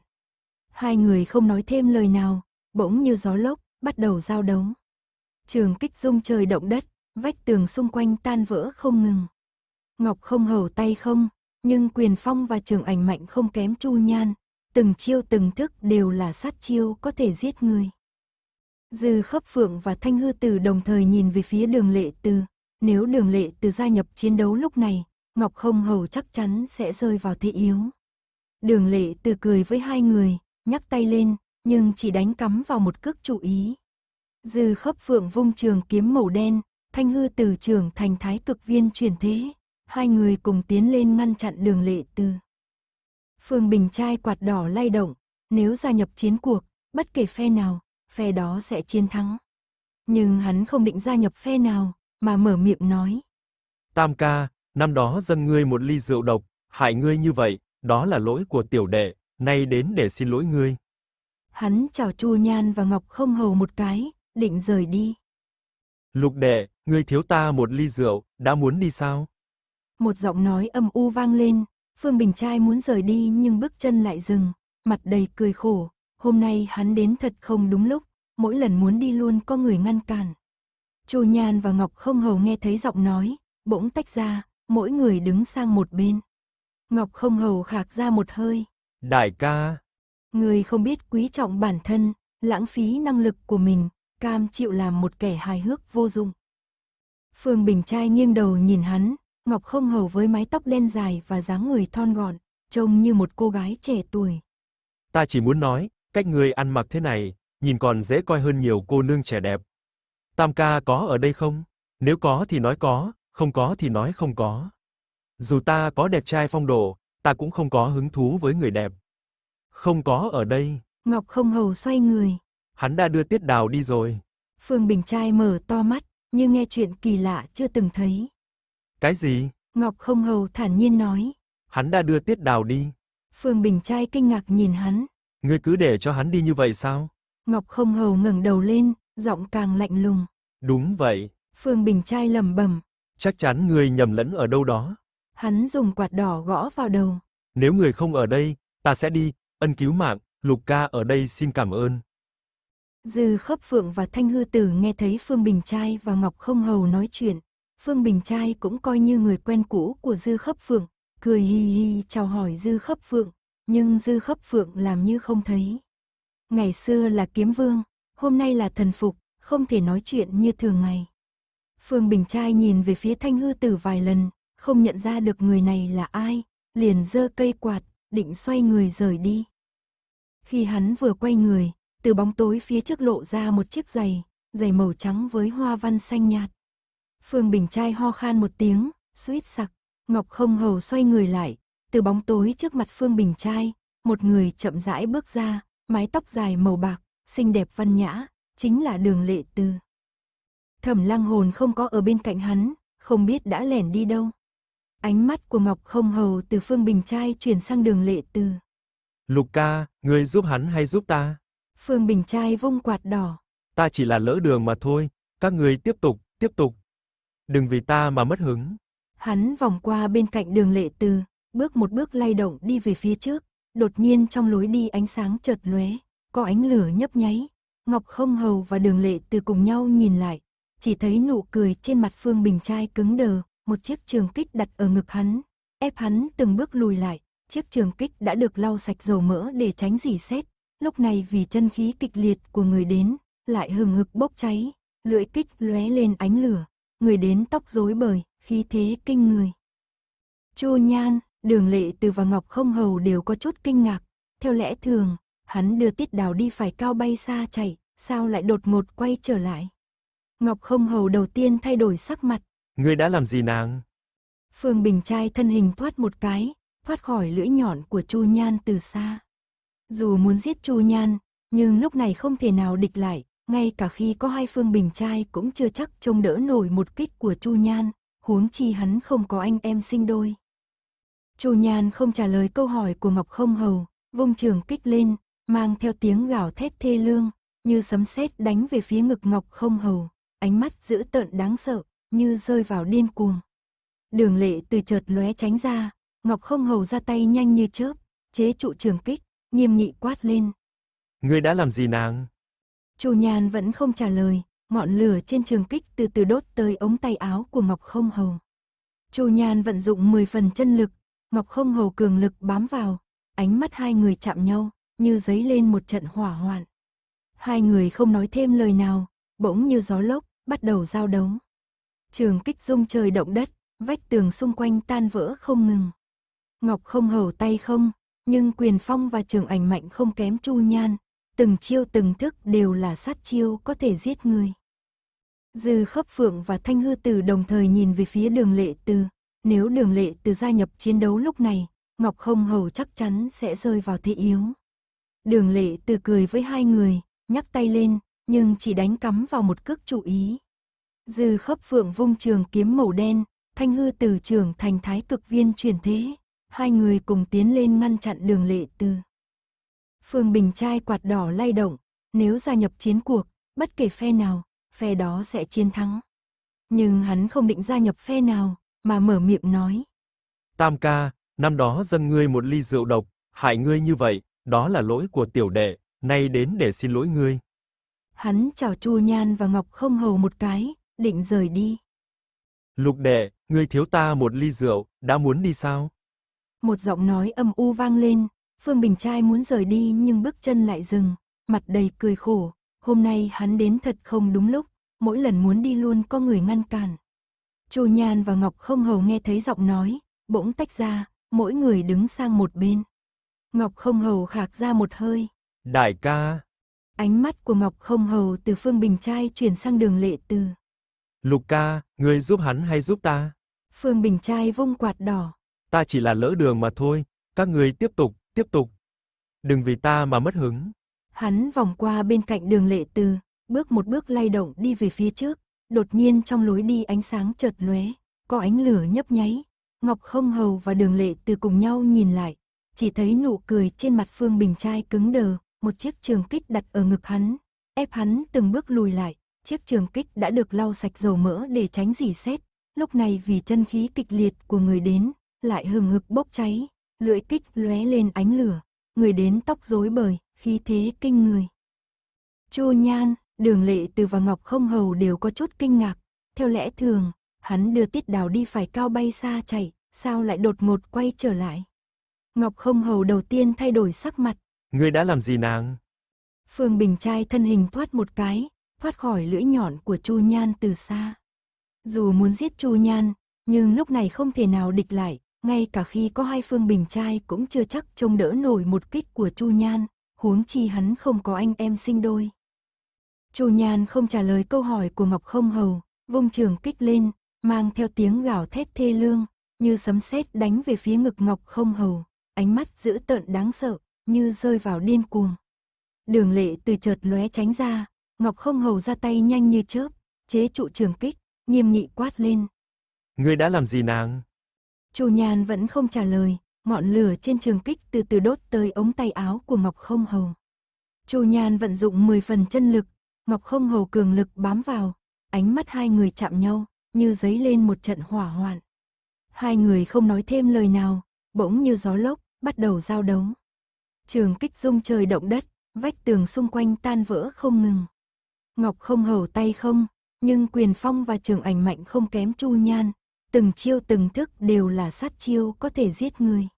Hai người không nói thêm lời nào, bỗng như gió lốc, bắt đầu giao đấu. Trường kích rung trời động đất, vách tường xung quanh tan vỡ không ngừng. Ngọc Không Hầu tay không, nhưng quyền phong và trường ảnh mạnh không kém Chu Nhan, từng chiêu từng thức đều là sát chiêu có thể giết người. Dư khấp phượng và thanh hư tử đồng thời nhìn về phía đường lệ từ. Nếu đường lệ từ gia nhập chiến đấu lúc này, Ngọc không hầu chắc chắn sẽ rơi vào thế yếu. Đường lệ từ cười với hai người, nhắc tay lên, nhưng chỉ đánh cắm vào một cước chủ ý. Dư khấp phượng vung trường kiếm màu đen, thanh hư từ trường thành thái cực viên chuyển thế. Hai người cùng tiến lên ngăn chặn đường lệ từ. Phương Bình trai quạt đỏ lay động, nếu gia nhập chiến cuộc, bất kể phe nào, phe đó sẽ chiến thắng. Nhưng hắn không định gia nhập phe nào, mà mở miệng nói. Tam ca, năm đó dâng ngươi một ly rượu độc, hại ngươi như vậy, đó là lỗi của tiểu đệ, nay đến để xin lỗi ngươi. Hắn chào Chu Nhan và Ngọc không hầu một cái, định rời đi. Lục đệ, ngươi thiếu ta một ly rượu, đã muốn đi sao? Một giọng nói âm u vang lên, Phương Bình Trai muốn rời đi nhưng bước chân lại dừng, mặt đầy cười khổ, hôm nay hắn đến thật không đúng lúc, mỗi lần muốn đi luôn có người ngăn cản. Chu Nhan và Ngọc Không Hầu nghe thấy giọng nói, bỗng tách ra, mỗi người đứng sang một bên. Ngọc Không Hầu khạc ra một hơi. Đại ca! Người không biết quý trọng bản thân, lãng phí năng lực của mình, cam chịu làm một kẻ hài hước vô dụng. Phương Bình Trai nghiêng đầu nhìn hắn, Ngọc không hầu với mái tóc đen dài và dáng người thon gọn, trông như một cô gái trẻ tuổi. Ta chỉ muốn nói, cách người ăn mặc thế này, nhìn còn dễ coi hơn nhiều cô nương trẻ đẹp. Tam ca có ở đây không? Nếu có thì nói có, không có thì nói không có. Dù ta có đẹp trai phong độ, ta cũng không có hứng thú với người đẹp. Không có ở đây. Ngọc không hầu xoay người. Hắn đã đưa Tiết Đào đi rồi. Phương Bình Trai mở to mắt, như nghe chuyện kỳ lạ chưa từng thấy. Cái gì? Ngọc không hầu thản nhiên nói. Hắn đã đưa Tiết Đào đi. Phương Bình Trai kinh ngạc nhìn hắn. Ngươi cứ để cho hắn đi như vậy sao? Ngọc không hầu ngẩng đầu lên, giọng càng lạnh lùng. Đúng vậy. Phương Bình Trai lầm bầm. Chắc chắn người nhầm lẫn ở đâu đó. Hắn dùng quạt đỏ gõ vào đầu. Nếu người không ở đây, ta sẽ đi, ân cứu mạng, Lục ca ở đây xin cảm ơn. Dư khớp phượng và thanh hư tử nghe thấy Phương Bình Trai và Ngọc không hầu nói chuyện. Phương Bình Trai cũng coi như người quen cũ của Dư Khấp Phượng, cười hi hi chào hỏi Dư Khấp Phượng, nhưng Dư Khấp Phượng làm như không thấy. Ngày xưa là kiếm vương, hôm nay là thần phục, không thể nói chuyện như thường ngày. Phương Bình Trai nhìn về phía Thanh Hư Tử vài lần, không nhận ra được người này là ai, liền giơ cây quạt, định xoay người rời đi. Khi hắn vừa quay người, từ bóng tối phía trước lộ ra một chiếc giày, giày màu trắng với hoa văn xanh nhạt. Phương Bình trai ho khan một tiếng, suýt sặc. Ngọc không hầu xoay người lại, từ bóng tối trước mặt Phương Bình trai, một người chậm rãi bước ra, mái tóc dài màu bạc, xinh đẹp văn nhã, chính là đường lệ tư. Thẩm lăng hồn không có ở bên cạnh hắn, không biết đã lẻn đi đâu. Ánh mắt của Ngọc không hầu từ Phương Bình trai chuyển sang đường lệ tư. Lục ca, ngươi giúp hắn hay giúp ta? Phương Bình trai vung quạt đỏ. Ta chỉ là lỡ đường mà thôi, các người tiếp tục, tiếp tục, Đừng vì ta mà mất hứng. Hắn vòng qua bên cạnh đường lệ từ, bước một bước lay động đi về phía trước, đột nhiên trong lối đi ánh sáng chợt lóe, có ánh lửa nhấp nháy. Ngọc Không Hầu và Đường Lệ từ cùng nhau nhìn lại, chỉ thấy nụ cười trên mặt Phương Bình trai cứng đờ, một chiếc trường kích đặt ở ngực hắn, ép hắn từng bước lùi lại, chiếc trường kích đã được lau sạch dầu mỡ để tránh dỉ sét, lúc này vì chân khí kịch liệt của người đến, lại hừng hực bốc cháy, lưỡi kích lóe lên ánh lửa, người đến tóc rối bời, khí thế kinh người. Chu Nhan, Đường Lệ Từ và Ngọc Không Hầu đều có chút kinh ngạc. Theo lẽ thường, hắn đưa Tiết Đào đi phải cao bay xa chạy, sao lại đột ngột quay trở lại? Ngọc Không Hầu đầu tiên thay đổi sắc mặt. Ngươi đã làm gì nàng? Phương Bình trai thân hình thoát một cái, thoát khỏi lưỡi nhọn của Chu Nhan từ xa. Dù muốn giết Chu Nhan, nhưng lúc này không thể nào địch lại, ngay cả khi có hai phương bình trai cũng chưa chắc trông đỡ nổi một kích của Chu Nhan, huống chi hắn không có anh em sinh đôi. Chu Nhan không trả lời câu hỏi của Ngọc Không Hầu, vung trường kích lên, mang theo tiếng gào thét thê lương, như sấm sét đánh về phía ngực Ngọc Không Hầu, ánh mắt dữ tợn đáng sợ, như rơi vào điên cuồng. Đường lệ từ chợt lóe tránh ra, Ngọc Không Hầu ra tay nhanh như chớp, chế trụ trường kích, nghiêm nghị quát lên. người đã làm gì nàng? Chu Nhan vẫn không trả lời, ngọn lửa trên trường kích từ từ đốt tới ống tay áo của Ngọc Không Hầu. Chu Nhan vận dụng 10 phần chân lực, Ngọc Không Hầu cường lực bám vào, ánh mắt hai người chạm nhau, như giấy lên một trận hỏa hoạn. Hai người không nói thêm lời nào, bỗng như gió lốc, bắt đầu giao đấu. Trường kích rung trời động đất, vách tường xung quanh tan vỡ không ngừng. Ngọc Không Hầu tay không, nhưng quyền phong và trường ảnh mạnh không kém Chu Nhan, từng chiêu từng thức đều là sát chiêu có thể giết người. Dư khấp phượng và thanh hư tử đồng thời nhìn về phía đường lệ từ. Nếu đường lệ từ gia nhập chiến đấu lúc này, Ngọc không hầu chắc chắn sẽ rơi vào thế yếu. Đường lệ từ cười với hai người, nhắc tay lên, nhưng chỉ đánh cắm vào một cước chủ ý. Dư khấp phượng vung trường kiếm màu đen, thanh hư từ trường thành thái cực viên chuyển thế. Hai người cùng tiến lên ngăn chặn đường lệ từ. Phương Bình trai quạt đỏ lay động, nếu gia nhập chiến cuộc, bất kể phe nào, phe đó sẽ chiến thắng. Nhưng hắn không định gia nhập phe nào, mà mở miệng nói. Tam ca, năm đó dâng ngươi một ly rượu độc, hại ngươi như vậy, đó là lỗi của tiểu đệ, nay đến để xin lỗi ngươi. Hắn chào Chu Nhan và Ngọc không hầu một cái, định rời đi. Lục đệ, ngươi thiếu ta một ly rượu, đã muốn đi sao? Một giọng nói âm u vang lên, Phương Bình Trai muốn rời đi nhưng bước chân lại dừng, mặt đầy cười khổ, hôm nay hắn đến thật không đúng lúc, mỗi lần muốn đi luôn có người ngăn cản. Chu Nhan và Ngọc Không Hầu nghe thấy giọng nói, bỗng tách ra, mỗi người đứng sang một bên. Ngọc Không Hầu khạc ra một hơi. Đại ca. Ánh mắt của Ngọc Không Hầu từ Phương Bình Trai chuyển sang đường lệ từ. Lục ca, ngươi giúp hắn hay giúp ta? Phương Bình Trai vung quạt đỏ. Ta chỉ là lỡ đường mà thôi, các người tiếp tục, tiếp tục. Đừng vì ta mà mất hứng. Hắn vòng qua bên cạnh đường lệ từ, bước một bước lay động đi về phía trước, đột nhiên trong lối đi ánh sáng chợt lóe, có ánh lửa nhấp nháy. Ngọc Không Hầu và Đường Lệ từ cùng nhau nhìn lại, chỉ thấy nụ cười trên mặt Phương Bình trai cứng đờ, một chiếc trường kích đặt ở ngực hắn, ép hắn từng bước lùi lại, chiếc trường kích đã được lau sạch dầu mỡ để tránh dỉ sét, lúc này vì chân khí kịch liệt của người đến, lại hừng hực bốc cháy, lưỡi kích lóe lên ánh lửa, người đến tóc rối bời, khí thế kinh người. Chu Nhan, Đường Lệ Từ và Ngọc Không Hầu đều có chút kinh ngạc, theo lẽ thường, hắn đưa Tiết Đào đi phải cao bay xa chạy, sao lại đột ngột quay trở lại? Ngọc Không Hầu đầu tiên thay đổi sắc mặt. Người đã làm gì nàng? Phương Bình trai thân hình thoát một cái, thoát khỏi lưỡi nhọn của Chu Nhan từ xa. Dù muốn giết Chu Nhan, nhưng lúc này không thể nào địch lại, ngay cả khi có hai phương bình trai cũng chưa chắc trông đỡ nổi một kích của Chu Nhan, huống chi hắn không có anh em sinh đôi. Chu Nhan không trả lời câu hỏi của Ngọc Không Hầu, vung trường kích lên, mang theo tiếng gào thét thê lương, như sấm sét đánh về phía ngực Ngọc Không Hầu, ánh mắt dữ tợn đáng sợ, như rơi vào điên cuồng. Đường lệ từ chợt lóe tránh ra, Ngọc Không Hầu ra tay nhanh như chớp, chế trụ trường kích, nghiêm nghị quát lên. Ngươi đã làm gì nàng? Chu Nhan vẫn không trả lời, ngọn lửa trên trường kích từ từ đốt tới ống tay áo của Ngọc Không Hầu. Chu Nhan vận dụng 10 phần chân lực, Ngọc Không Hầu cường lực bám vào, ánh mắt hai người chạm nhau, như giấy lên một trận hỏa hoạn. Hai người không nói thêm lời nào, bỗng như gió lốc, bắt đầu giao đấu. Trường kích rung trời động đất, vách tường xung quanh tan vỡ không ngừng. Ngọc Không Hầu tay không, nhưng quyền phong và trường ảnh mạnh không kém Chu Nhan, từng chiêu từng thức đều là sát chiêu có thể giết người.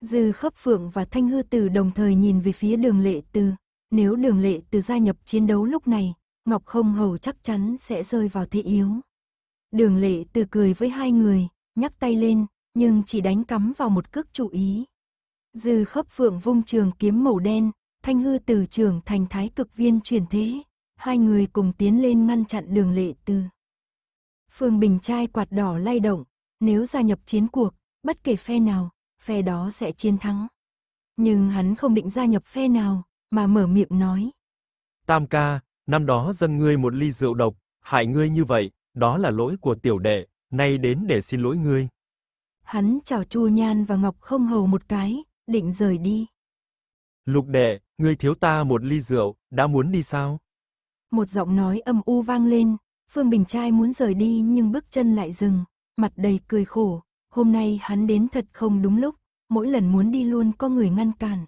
Dư khấp phượng và thanh hư Tử đồng thời nhìn về phía đường lệ từ. Nếu đường lệ từ gia nhập chiến đấu lúc này, Ngọc không hầu chắc chắn sẽ rơi vào thế yếu. Đường lệ từ cười với hai người, nhấc tay lên, nhưng chỉ đánh cắm vào một cước chủ ý. Dư khấp phượng vung trường kiếm màu đen, thanh hư Tử trường thành thái cực viên chuyển thế. Hai người cùng tiến lên ngăn chặn đường lệ từ. Phương Bình trai quạt đỏ lay động, nếu gia nhập chiến cuộc, bất kể phe nào, phe đó sẽ chiến thắng. Nhưng hắn không định gia nhập phe nào, mà mở miệng nói. Tam ca, năm đó dâng ngươi một ly rượu độc, hại ngươi như vậy, đó là lỗi của tiểu đệ, nay đến để xin lỗi ngươi. Hắn chào Chu Nhan và Ngọc không hầu một cái, định rời đi. Lục đệ, ngươi thiếu ta một ly rượu, đã muốn đi sao? Một giọng nói âm u vang lên, Phương Bình Trai muốn rời đi nhưng bước chân lại dừng, mặt đầy cười khổ, hôm nay hắn đến thật không đúng lúc, mỗi lần muốn đi luôn có người ngăn cản.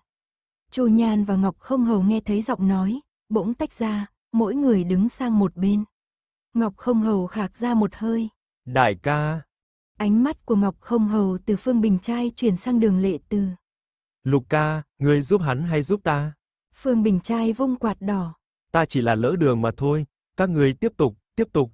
Chu Nhan và Ngọc Không Hầu nghe thấy giọng nói, bỗng tách ra, mỗi người đứng sang một bên. Ngọc Không Hầu khạc ra một hơi. Đại ca. Ánh mắt của Ngọc Không Hầu từ Phương Bình Trai chuyển sang đường lệ từ. Lục ca, ngươi giúp hắn hay giúp ta? Phương Bình Trai vung quạt đỏ. Ta chỉ là lỡ đường mà thôi, các người tiếp tục tiếp tục.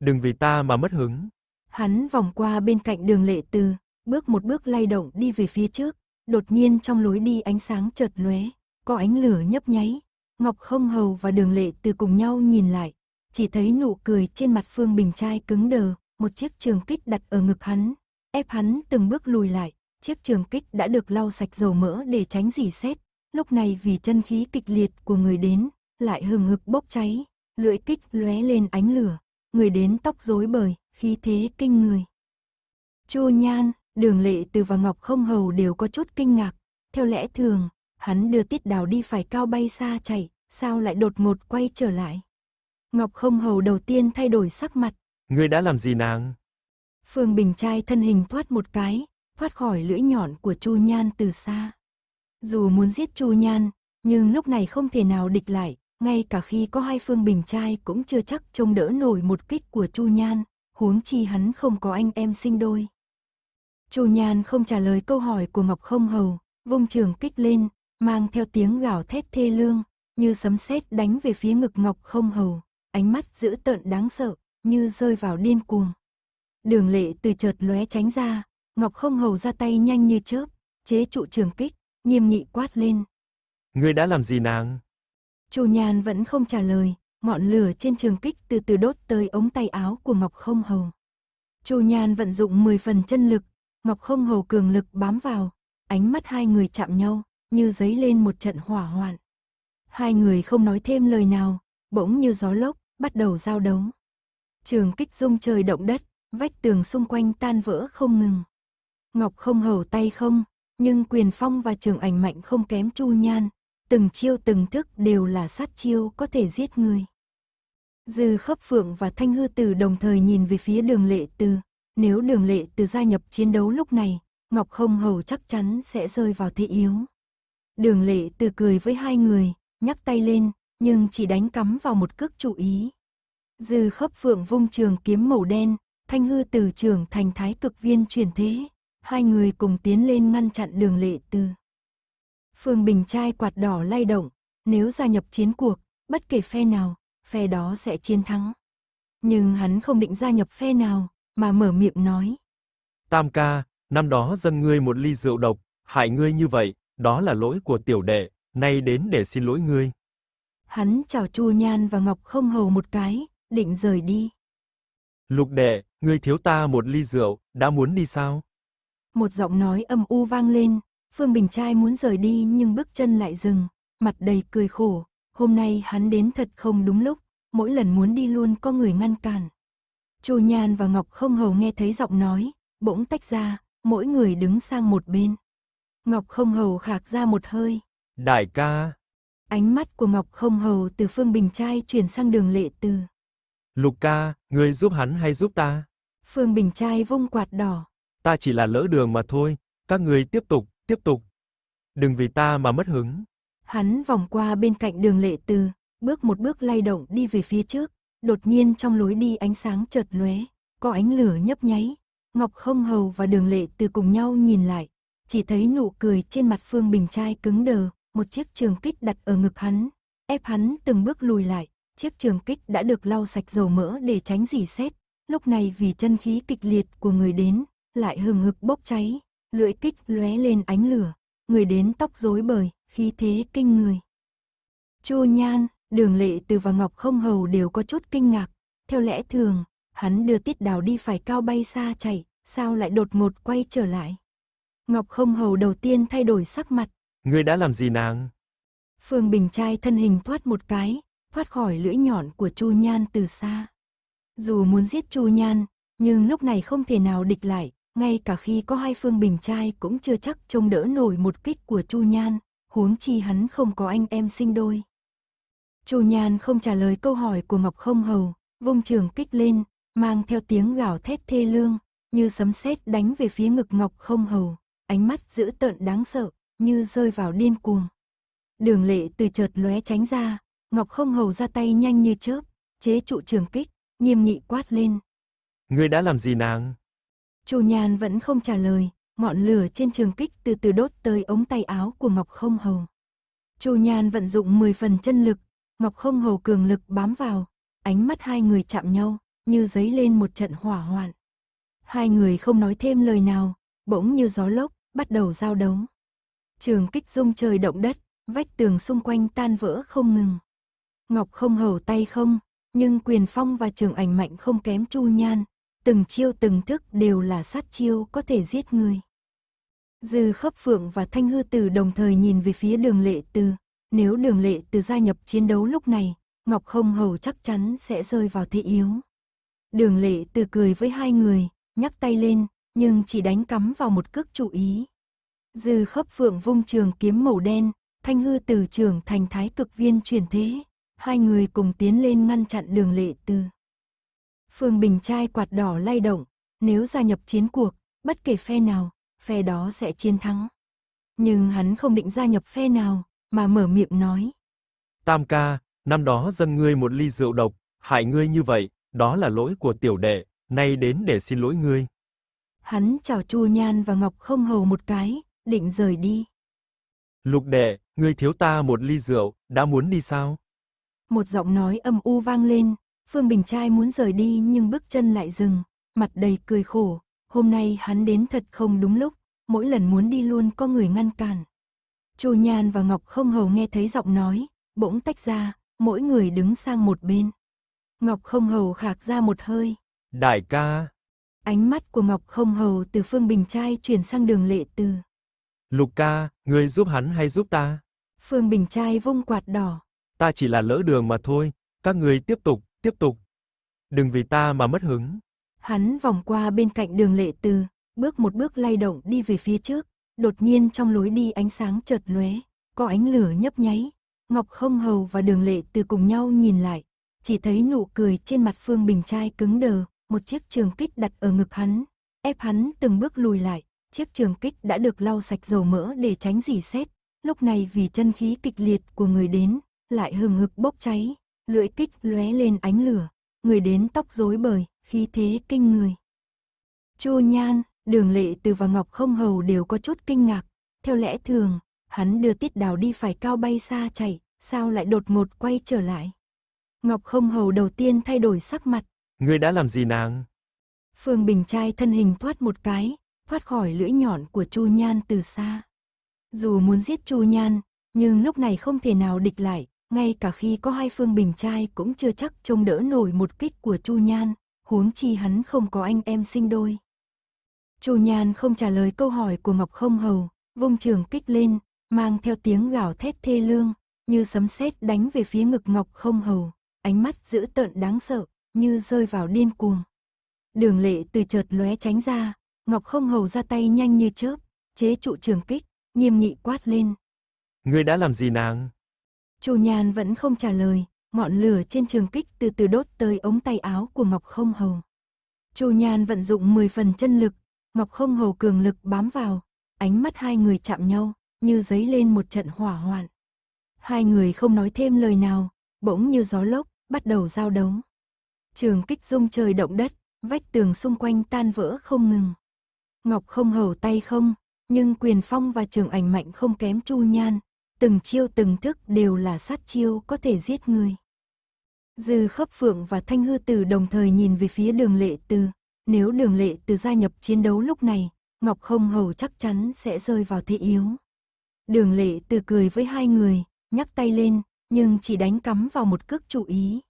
Đừng vì ta mà mất hứng. Hắn vòng qua bên cạnh đường lệ từ, bước một bước lay động đi về phía trước, đột nhiên trong lối đi ánh sáng chợt lóe, có ánh lửa nhấp nháy. Ngọc Không Hầu và Đường Lệ từ cùng nhau nhìn lại, chỉ thấy nụ cười trên mặt Phương Bình trai cứng đờ, một chiếc trường kích đặt ở ngực hắn, ép hắn từng bước lùi lại, chiếc trường kích đã được lau sạch dầu mỡ để tránh dỉ sét, lúc này vì chân khí kịch liệt của người đến, lại hừng hực bốc cháy, lưỡi kích lóe lên ánh lửa, người đến tóc rối bời, khí thế kinh người. Chu Nhan, Đường Lệ Từ và Ngọc Không Hầu đều có chút kinh ngạc, theo lẽ thường, hắn đưa Tiết Đào đi phải cao bay xa chạy, sao lại đột ngột quay trở lại? Ngọc Không Hầu đầu tiên thay đổi sắc mặt. người đã làm gì nàng? Phương Bình trai thân hình thoát một cái, thoát khỏi lưỡi nhọn của Chu Nhan từ xa. Dù muốn giết Chu Nhan, nhưng lúc này không thể nào địch lại, ngay cả khi có hai phương bình trai cũng chưa chắc trông đỡ nổi một kích của Chu Nhan, huống chi hắn không có anh em sinh đôi. Chu Nhan không trả lời câu hỏi của Ngọc Không Hầu, vung trường kích lên, mang theo tiếng gào thét thê lương, như sấm sét đánh về phía ngực Ngọc Không Hầu, ánh mắt dữ tợn đáng sợ, như rơi vào điên cuồng. Đường lệ từ chợt lóe tránh ra, Ngọc Không Hầu ra tay nhanh như chớp, chế trụ trường kích, nghiêm nghị quát lên. người đã làm gì nàng? Chu Nhan vẫn không trả lời, ngọn lửa trên trường kích từ từ đốt tới ống tay áo của Ngọc Không Hầu. Chu Nhan vận dụng 10 phần chân lực, Ngọc Không Hầu cường lực bám vào, ánh mắt hai người chạm nhau, như giấy lên một trận hỏa hoạn. Hai người không nói thêm lời nào, bỗng như gió lốc, bắt đầu giao đấu. Trường kích rung trời động đất, vách tường xung quanh tan vỡ không ngừng. Ngọc Không Hầu tay không, nhưng quyền phong và trường ảnh mạnh không kém Chu Nhan, từng chiêu từng thức đều là sát chiêu có thể giết người. Dư khấp phượng và thanh hư tử đồng thời nhìn về phía đường lệ từ. Nếu đường lệ từ gia nhập chiến đấu lúc này, Ngọc không hầu chắc chắn sẽ rơi vào thế yếu. Đường lệ từ cười với hai người, nhắc tay lên, nhưng chỉ đánh cắm vào một cước chủ ý. Dư khấp phượng vung trường kiếm màu đen, thanh hư từ trường thành thái cực viên chuyển thế. Hai người cùng tiến lên ngăn chặn đường lệ từ. Phương Bình trai quạt đỏ lay động, nếu gia nhập chiến cuộc, bất kể phe nào, phe đó sẽ chiến thắng. Nhưng hắn không định gia nhập phe nào, mà mở miệng nói. Tam ca, năm đó dâng ngươi một ly rượu độc, hại ngươi như vậy, đó là lỗi của tiểu đệ, nay đến để xin lỗi ngươi. Hắn chào Chu Nhan và Ngọc không hầu một cái, định rời đi. Lục đệ, ngươi thiếu ta một ly rượu, đã muốn đi sao? Một giọng nói âm u vang lên, Phương Bình Trai muốn rời đi nhưng bước chân lại dừng, mặt đầy cười khổ, hôm nay hắn đến thật không đúng lúc, mỗi lần muốn đi luôn có người ngăn cản. Chu Nhan và Ngọc Không Hầu nghe thấy giọng nói, bỗng tách ra, mỗi người đứng sang một bên. Ngọc Không Hầu khạc ra một hơi. Đại ca! Ánh mắt của Ngọc Không Hầu từ Phương Bình Trai chuyển sang đường lệ từ. Lục ca, ngươi giúp hắn hay giúp ta? Phương Bình Trai vung quạt đỏ. Ta chỉ là lỡ đường mà thôi, các người tiếp tục. Tiếp tục. Đừng vì ta mà mất hứng. Hắn vòng qua bên cạnh đường lệ từ, bước một bước lay động đi về phía trước, đột nhiên trong lối đi ánh sáng chợt lóe, có ánh lửa nhấp nháy, Ngọc Không Hầu và Đường Lệ từ cùng nhau nhìn lại, chỉ thấy nụ cười trên mặt Phương Bình trai cứng đờ, một chiếc trường kích đặt ở ngực hắn, ép hắn từng bước lùi lại, chiếc trường kích đã được lau sạch dầu mỡ để tránh dỉ sét, lúc này vì chân khí kịch liệt của người đến, lại hừng hực bốc cháy, lưỡi kích lóe lên ánh lửa, người đến tóc rối bời, khí thế kinh người. Chu Nhan, Đường Lệ Từ và Ngọc Không Hầu đều có chút kinh ngạc, theo lẽ thường, hắn đưa Tiết Đào đi phải cao bay xa chạy, sao lại đột ngột quay trở lại? Ngọc Không Hầu đầu tiên thay đổi sắc mặt. Ngươi đã làm gì nàng? Phương Bình trai thân hình thoát một cái, thoát khỏi lưỡi nhọn của Chu Nhan từ xa. Dù muốn giết Chu Nhan, nhưng lúc này không thể nào địch lại, ngay cả khi có hai phương bình trai cũng chưa chắc trông đỡ nổi một kích của Chu Nhan, huống chi hắn không có anh em sinh đôi. Chu Nhan không trả lời câu hỏi của Ngọc Không Hầu, vung trường kích lên, mang theo tiếng gào thét thê lương, như sấm sét đánh về phía ngực Ngọc Không Hầu, ánh mắt dữ tợn đáng sợ, như rơi vào điên cuồng. Đường lệ từ chợt lóe tránh ra, Ngọc Không Hầu ra tay nhanh như chớp, chế trụ trường kích, nghiêm nghị quát lên. Ngươi đã làm gì nàng? Chu Nhan vẫn không trả lời, ngọn lửa trên trường kích từ từ đốt tới ống tay áo của Ngọc Không Hầu. Chu Nhan vận dụng 10 phần chân lực, Ngọc Không Hầu cường lực bám vào, ánh mắt hai người chạm nhau, như giấy lên một trận hỏa hoạn. Hai người không nói thêm lời nào, bỗng như gió lốc, bắt đầu giao đấu. Trường kích rung trời động đất, vách tường xung quanh tan vỡ không ngừng. Ngọc Không Hầu tay không, nhưng quyền phong và trường ảnh mạnh không kém Chu Nhan, từng chiêu từng thức đều là sát chiêu có thể giết người. Dư khấp phượng và thanh hư tử đồng thời nhìn về phía đường lệ từ. Nếu đường lệ từ gia nhập chiến đấu lúc này, Ngọc không hầu chắc chắn sẽ rơi vào thế yếu. Đường lệ từ cười với hai người, nhắc tay lên, nhưng chỉ đánh cắm vào một cước chủ ý. Dư khấp phượng vung trường kiếm màu đen, thanh hư từ trường thành thái cực viên chuyển thế. Hai người cùng tiến lên ngăn chặn đường lệ từ. Phương Bình trai quạt đỏ lay động, nếu gia nhập chiến cuộc, bất kể phe nào, phe đó sẽ chiến thắng. Nhưng hắn không định gia nhập phe nào, mà mở miệng nói. Tam ca, năm đó dâng ngươi một ly rượu độc, hại ngươi như vậy, đó là lỗi của tiểu đệ, nay đến để xin lỗi ngươi. Hắn chào Chu Nhan và Ngọc không hầu một cái, định rời đi. Lục đệ, ngươi thiếu ta một ly rượu, đã muốn đi sao? Một giọng nói âm u vang lên, Phương Bình Trai muốn rời đi nhưng bước chân lại dừng, mặt đầy cười khổ, hôm nay hắn đến thật không đúng lúc, mỗi lần muốn đi luôn có người ngăn cản. Chu Nhan và Ngọc Không Hầu nghe thấy giọng nói, bỗng tách ra, mỗi người đứng sang một bên. Ngọc Không Hầu khạc ra một hơi. Đại ca. Ánh mắt của Ngọc Không Hầu từ Phương Bình Trai chuyển sang đường lệ từ. Lục ca, ngươi giúp hắn hay giúp ta? Phương Bình Trai vung quạt đỏ. Ta chỉ là lỡ đường mà thôi, các người tiếp tục tiếp tục. Đừng vì ta mà mất hứng. Hắn vòng qua bên cạnh đường lệ từ, bước một bước lay động đi về phía trước, đột nhiên trong lối đi ánh sáng chợt lóe, có ánh lửa nhấp nháy. Ngọc Không Hầu và Đường Lệ từ cùng nhau nhìn lại, chỉ thấy nụ cười trên mặt Phương Bình Trai cứng đờ, một chiếc trường kích đặt ở ngực hắn, ép hắn từng bước lùi lại, chiếc trường kích đã được lau sạch dầu mỡ để tránh dỉ sét, lúc này vì chân khí kịch liệt của người đến, lại hừng hực bốc cháy, lưỡi kích lóe lên ánh lửa, người đến tóc rối bời, khí thế kinh người. Chu Nhan, Đường Lệ Từ và Ngọc Không Hầu đều có chút kinh ngạc, theo lẽ thường, hắn đưa Tiết Đào đi phải cao bay xa chạy, sao lại đột ngột quay trở lại? Ngọc Không Hầu đầu tiên thay đổi sắc mặt. Ngươi đã làm gì nàng? Phương Bình trai thân hình thoát một cái, thoát khỏi lưỡi nhọn của Chu Nhan từ xa. Dù muốn giết Chu Nhan, nhưng lúc này không thể nào địch lại, ngay cả khi có hai phương bình trai cũng chưa chắc trông đỡ nổi một kích của Chu Nhan, huống chi hắn không có anh em sinh đôi. Chu Nhan không trả lời câu hỏi của Ngọc Không Hầu, vung trường kích lên, mang theo tiếng gào thét thê lương, như sấm sét đánh về phía ngực Ngọc Không Hầu, ánh mắt dữ tợn đáng sợ, như rơi vào điên cuồng. Đường lệ từ chợt lóe tránh ra, Ngọc Không Hầu ra tay nhanh như chớp, chế trụ trường kích, nghiêm nghị quát lên. Ngươi đã làm gì nàng? Chu Nhan vẫn không trả lời, ngọn lửa trên trường kích từ từ đốt tới ống tay áo của Ngọc Không Hầu. Chu Nhan vận dụng 10 phần chân lực, Ngọc Không Hầu cường lực bám vào, ánh mắt hai người chạm nhau, như giấy lên một trận hỏa hoạn. Hai người không nói thêm lời nào, bỗng như gió lốc, bắt đầu giao đấu. Trường kích rung trời động đất, vách tường xung quanh tan vỡ không ngừng. Ngọc Không Hầu tay không, nhưng quyền phong và trường ảnh mạnh không kém Chu Nhan, từng chiêu từng thức đều là sát chiêu có thể giết người. Dư khấp phượng và thanh hư tử đồng thời nhìn về phía đường lệ từ. Nếu đường lệ từ gia nhập chiến đấu lúc này, Ngọc không hầu chắc chắn sẽ rơi vào thế yếu. Đường lệ từ cười với hai người, nhắc tay lên, nhưng chỉ đánh cắm vào một cước chủ ý.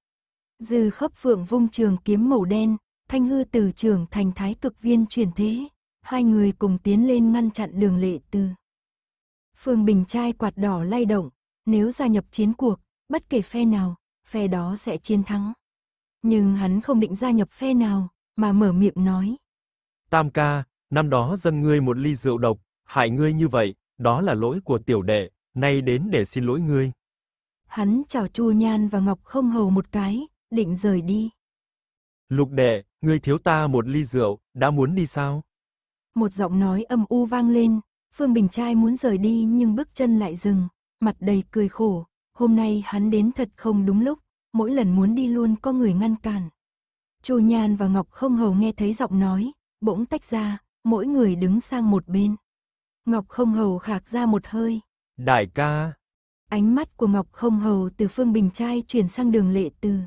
Dư khấp phượng vung trường kiếm màu đen, thanh hư từ trường thành thái cực viên chuyển thế. Hai người cùng tiến lên ngăn chặn đường lệ từ. Phương Bình trai quạt đỏ lay động, nếu gia nhập chiến cuộc, bất kể phe nào, phe đó sẽ chiến thắng. Nhưng hắn không định gia nhập phe nào, mà mở miệng nói. Tam ca, năm đó dâng ngươi một ly rượu độc, hại ngươi như vậy, đó là lỗi của tiểu đệ, nay đến để xin lỗi ngươi. Hắn chào Chu Nhan và Ngọc không hầu một cái, định rời đi. Lục đệ, ngươi thiếu ta một ly rượu, đã muốn đi sao? Một giọng nói âm u vang lên, Phương Bình Trai muốn rời đi nhưng bước chân lại dừng, mặt đầy cười khổ, hôm nay hắn đến thật không đúng lúc, mỗi lần muốn đi luôn có người ngăn cản. Chu Nhan và Ngọc Không Hầu nghe thấy giọng nói, bỗng tách ra, mỗi người đứng sang một bên. Ngọc Không Hầu khạc ra một hơi. Đại ca! Ánh mắt của Ngọc Không Hầu từ Phương Bình Trai chuyển sang đường lệ từ.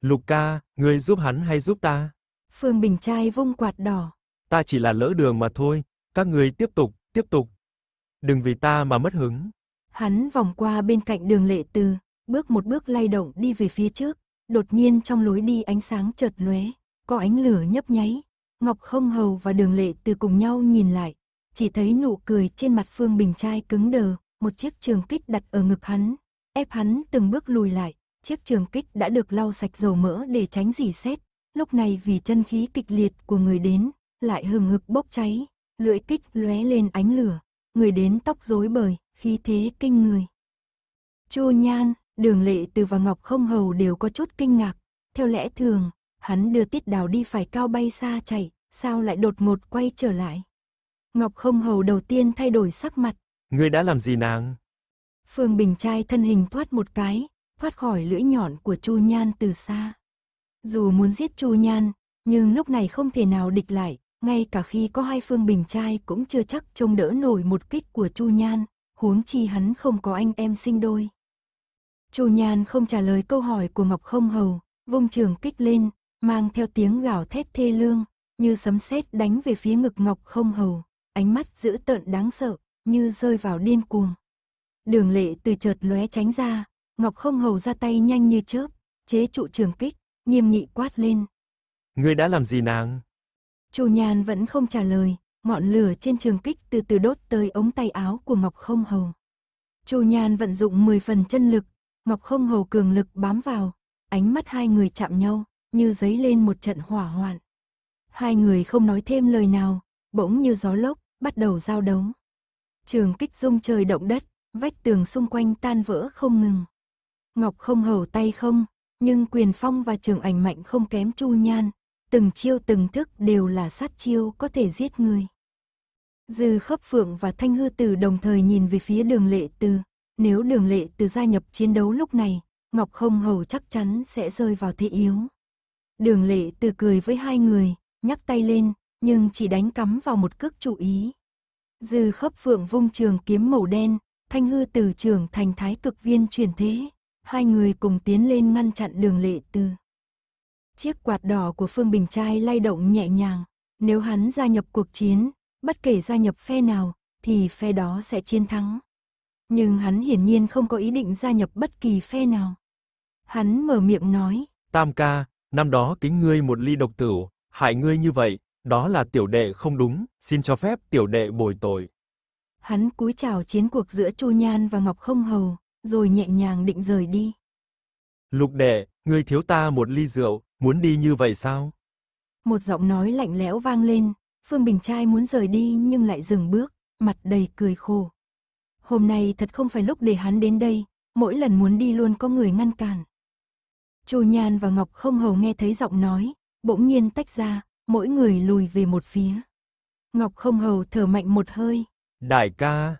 Lục ca, ngươi giúp hắn hay giúp ta? Phương Bình Trai vung quạt đỏ. Ta chỉ là lỡ đường mà thôi, các người tiếp tục. Tiếp tục. Đừng vì ta mà mất hứng. Hắn vòng qua bên cạnh đường lệ từ, bước một bước lay động đi về phía trước, đột nhiên trong lối đi ánh sáng chợt lóe, có ánh lửa nhấp nháy, Ngọc Không Hầu và Đường Lệ từ cùng nhau nhìn lại, chỉ thấy nụ cười trên mặt Phương Bình trai cứng đờ, một chiếc trường kích đặt ở ngực hắn, ép hắn từng bước lùi lại, chiếc trường kích đã được lau sạch dầu mỡ để tránh dỉ sét, lúc này vì chân khí kịch liệt của người đến, lại hừng hực bốc cháy, lưỡi kích lóe lên ánh lửa, người đến tóc rối bời, khí thế kinh người. Chu Nhan, Đường Lệ Từ và Ngọc Không Hầu đều có chút kinh ngạc, theo lẽ thường, hắn đưa Tiết Đào đi phải cao bay xa chạy, sao lại đột ngột quay trở lại? Ngọc Không Hầu đầu tiên thay đổi sắc mặt. Ngươi đã làm gì nàng? Phương Bình trai thân hình thoát một cái, thoát khỏi lưỡi nhọn của Chu Nhan từ xa. Dù muốn giết Chu Nhan, nhưng lúc này không thể nào địch lại, ngay cả khi có hai phương bình trai cũng chưa chắc trông đỡ nổi một kích của Chu Nhan, huống chi hắn không có anh em sinh đôi. Chu Nhan không trả lời câu hỏi của Ngọc Không Hầu, vung trường kích lên, mang theo tiếng gào thét thê lương, như sấm sét đánh về phía ngực Ngọc Không Hầu, ánh mắt dữ tợn đáng sợ, như rơi vào điên cuồng. Đường lệ từ chợt lóe tránh ra, Ngọc Không Hầu ra tay nhanh như chớp, chế trụ trường kích, nghiêm nghị quát lên. Ngươi đã làm gì nàng? Chu Nhan vẫn không trả lời, ngọn lửa trên trường kích từ từ đốt tới ống tay áo của Ngọc Không Hầu. Chu Nhan vận dụng 10 phần chân lực, Ngọc Không Hầu cường lực bám vào, ánh mắt hai người chạm nhau, như giấy lên một trận hỏa hoạn. Hai người không nói thêm lời nào, bỗng như gió lốc, bắt đầu giao đấu. Trường kích rung trời động đất, vách tường xung quanh tan vỡ không ngừng. Ngọc Không Hầu tay không, nhưng quyền phong và trường ảnh mạnh không kém Chu Nhan, từng chiêu từng thức đều là sát chiêu có thể giết người. Dư khấp phượng và thanh hư tử đồng thời nhìn về phía đường lệ từ. Nếu đường lệ từ gia nhập chiến đấu lúc này, Ngọc không hầu chắc chắn sẽ rơi vào thế yếu. Đường lệ từ cười với hai người, nhắc tay lên, nhưng chỉ đánh cắm vào một cước chủ ý. Dư khấp phượng vung trường kiếm màu đen, thanh hư tử trưởng thành thái cực viên chuyển thế. Hai người cùng tiến lên ngăn chặn đường lệ từ. Chiếc quạt đỏ của Phương Bình Trai lay động nhẹ nhàng. Nếu hắn gia nhập cuộc chiến, bất kể gia nhập phe nào, thì phe đó sẽ chiến thắng. Nhưng hắn hiển nhiên không có ý định gia nhập bất kỳ phe nào. Hắn mở miệng nói. Tam ca, năm đó kính ngươi một ly độc tửu, hại ngươi như vậy, đó là tiểu đệ không đúng, xin cho phép tiểu đệ bồi tội. Hắn cúi chào chiến cuộc giữa Chu Nhan và Ngọc Không Hầu, rồi nhẹ nhàng định rời đi. Lục đệ, ngươi thiếu ta một ly rượu, Muốn đi như vậy sao? Một giọng nói lạnh lẽo vang lên, Phương Bình Trai muốn rời đi nhưng lại dừng bước, mặt đầy cười khổ. Hôm nay thật không phải lúc để hắn đến đây, mỗi lần muốn đi luôn có người ngăn cản. Chu Nhan và Ngọc không hầu nghe thấy giọng nói, bỗng nhiên tách ra, mỗi người lùi về một phía. Ngọc không hầu thở mạnh một hơi. Đại ca!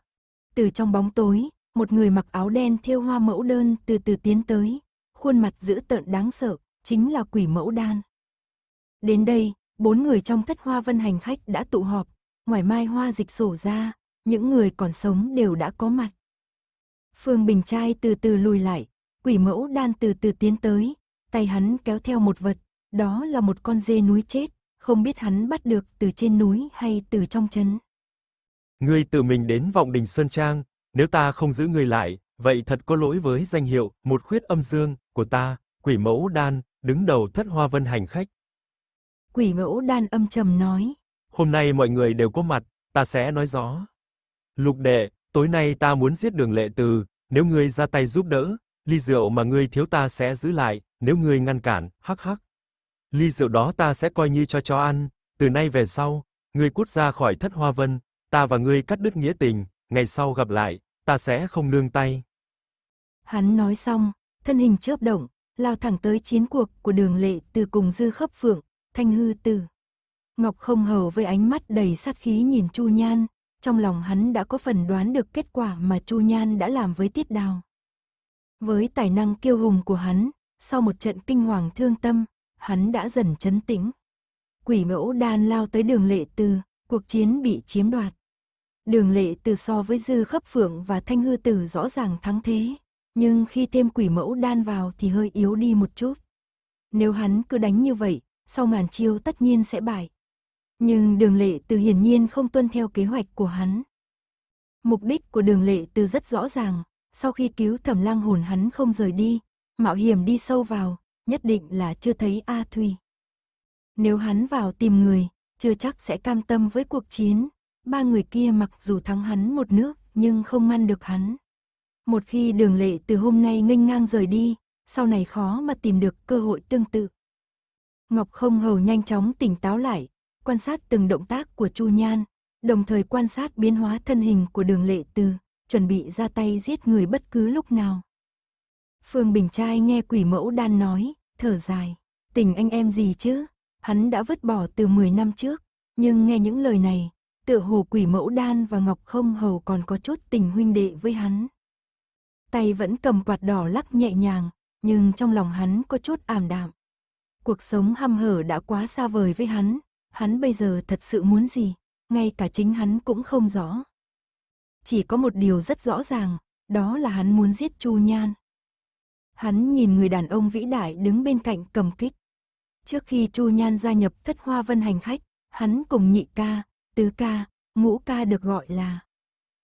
Từ trong bóng tối, một người mặc áo đen thêu hoa mẫu đơn từ từ tiến tới, khuôn mặt dữ tợn đáng sợ, chính là quỷ mẫu đan. Đến đây, bốn người trong thất hoa vân hành khách đã tụ họp, ngoài mai hoa dịch sổ ra, những người còn sống đều đã có mặt. Phương Bình Trai từ từ lùi lại, quỷ mẫu đan từ từ tiến tới, tay hắn kéo theo một vật, đó là một con dê núi chết, không biết hắn bắt được từ trên núi hay từ trong chân. Ngươi tự mình đến vọng đình Sơn Trang, nếu ta không giữ ngươi lại, vậy thật có lỗi với danh hiệu một khuyết âm dương của ta, quỷ mẫu đan, đứng đầu thất hoa vân hành khách. Quỷ mẫu đan âm trầm nói. Hôm nay mọi người đều có mặt, ta sẽ nói rõ. Lục đệ, tối nay ta muốn giết đường lệ từ, nếu ngươi ra tay giúp đỡ, ly rượu mà ngươi thiếu ta sẽ giữ lại, nếu ngươi ngăn cản, hắc hắc. Ly rượu đó ta sẽ coi như cho cho ăn, từ nay về sau, ngươi cút ra khỏi thất hoa vân, ta và ngươi cắt đứt nghĩa tình, ngày sau gặp lại, ta sẽ không nương tay. Hắn nói xong, thân hình chớp động, lao thẳng tới chiến cuộc của đường lệ từ cùng dư khấp phượng, thanh hư tử. Ngọc không hầu với ánh mắt đầy sát khí nhìn Chu Nhan, trong lòng hắn đã có phần đoán được kết quả mà Chu Nhan đã làm với tiết đào. Với tài năng kiêu hùng của hắn, sau một trận kinh hoàng thương tâm, hắn đã dần chấn tĩnh. Quỷ mẫu đan lao tới đường lệ từ, cuộc chiến bị chiếm đoạt. Đường lệ từ so với dư khấp phượng và thanh hư tử rõ ràng thắng thế. Nhưng khi tiêm quỷ mẫu đan vào thì hơi yếu đi một chút. Nếu hắn cứ đánh như vậy, sau ngàn chiêu tất nhiên sẽ bại. Nhưng đường lệ từ hiển nhiên không tuân theo kế hoạch của hắn. Mục đích của đường lệ từ rất rõ ràng, sau khi cứu thẩm lang hồn hắn không rời đi, mạo hiểm đi sâu vào, nhất định là chưa thấy A Thùy. Nếu hắn vào tìm người, chưa chắc sẽ cam tâm với cuộc chiến, ba người kia mặc dù thắng hắn một nước nhưng không ngăn được hắn. Một khi đường lệ từ hôm nay nghênh ngang rời đi, sau này khó mà tìm được cơ hội tương tự. Ngọc không hầu nhanh chóng tỉnh táo lại, quan sát từng động tác của Chu Nhan, đồng thời quan sát biến hóa thân hình của đường lệ từ, chuẩn bị ra tay giết người bất cứ lúc nào. Phương Bình Trai nghe quỷ mẫu đan nói, thở dài, tình anh em gì chứ, hắn đã vứt bỏ từ 10 năm trước, nhưng nghe những lời này, tựa hồ quỷ mẫu đan và Ngọc không hầu còn có chút tình huynh đệ với hắn tay vẫn cầm quạt đỏ lắc nhẹ nhàng, nhưng trong lòng hắn có chút ảm đạm. Cuộc sống hăm hở đã quá xa vời với hắn, hắn bây giờ thật sự muốn gì, ngay cả chính hắn cũng không rõ. Chỉ có một điều rất rõ ràng, đó là hắn muốn giết Chu Nhan. Hắn nhìn người đàn ông vĩ đại đứng bên cạnh cầm kích. Trước khi Chu Nhan gia nhập thất hoa vân hành khách, hắn cùng nhị ca, tứ ca, ngũ ca được gọi là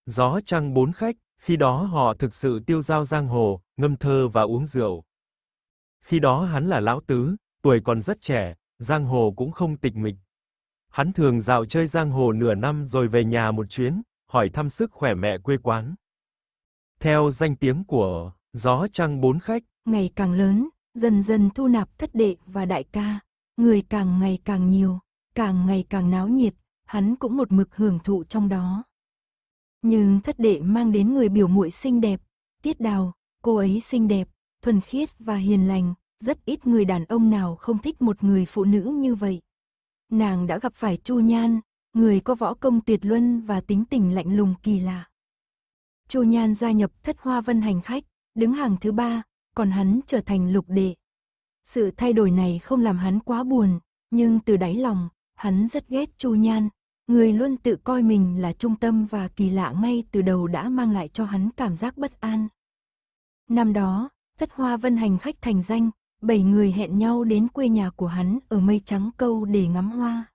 Gió trăng bốn khách. Khi đó họ thực sự tiêu giao giang hồ, ngâm thơ và uống rượu. Khi đó hắn là lão tứ, tuổi còn rất trẻ, giang hồ cũng không tịch mịch. Hắn thường dạo chơi giang hồ nửa năm rồi về nhà một chuyến, hỏi thăm sức khỏe mẹ quê quán. Theo danh tiếng của Gió Trăng Bốn Khách, ngày càng lớn, dần dần thu nạp thất đệ và đại ca, người càng ngày càng nhiều, càng ngày càng náo nhiệt, hắn cũng một mực hưởng thụ trong đó. Nhưng thất đệ mang đến người biểu muội xinh đẹp, tiết đào, cô ấy xinh đẹp, thuần khiết và hiền lành, rất ít người đàn ông nào không thích một người phụ nữ như vậy. Nàng đã gặp phải Chu Nhan, người có võ công tuyệt luân và tính tình lạnh lùng kỳ lạ. Chu Nhan gia nhập thất hoa vân hành khách, đứng hàng thứ ba, còn hắn trở thành lục đệ. Sự thay đổi này không làm hắn quá buồn, nhưng từ đáy lòng, hắn rất ghét Chu Nhan, Người luôn tự coi mình là trung tâm và kỳ lạ ngay từ đầu đã mang lại cho hắn cảm giác bất an. Năm đó, thất hoa vân hành khách thành danh, bảy người hẹn nhau đến quê nhà của hắn ở mây trắng câu để ngắm hoa.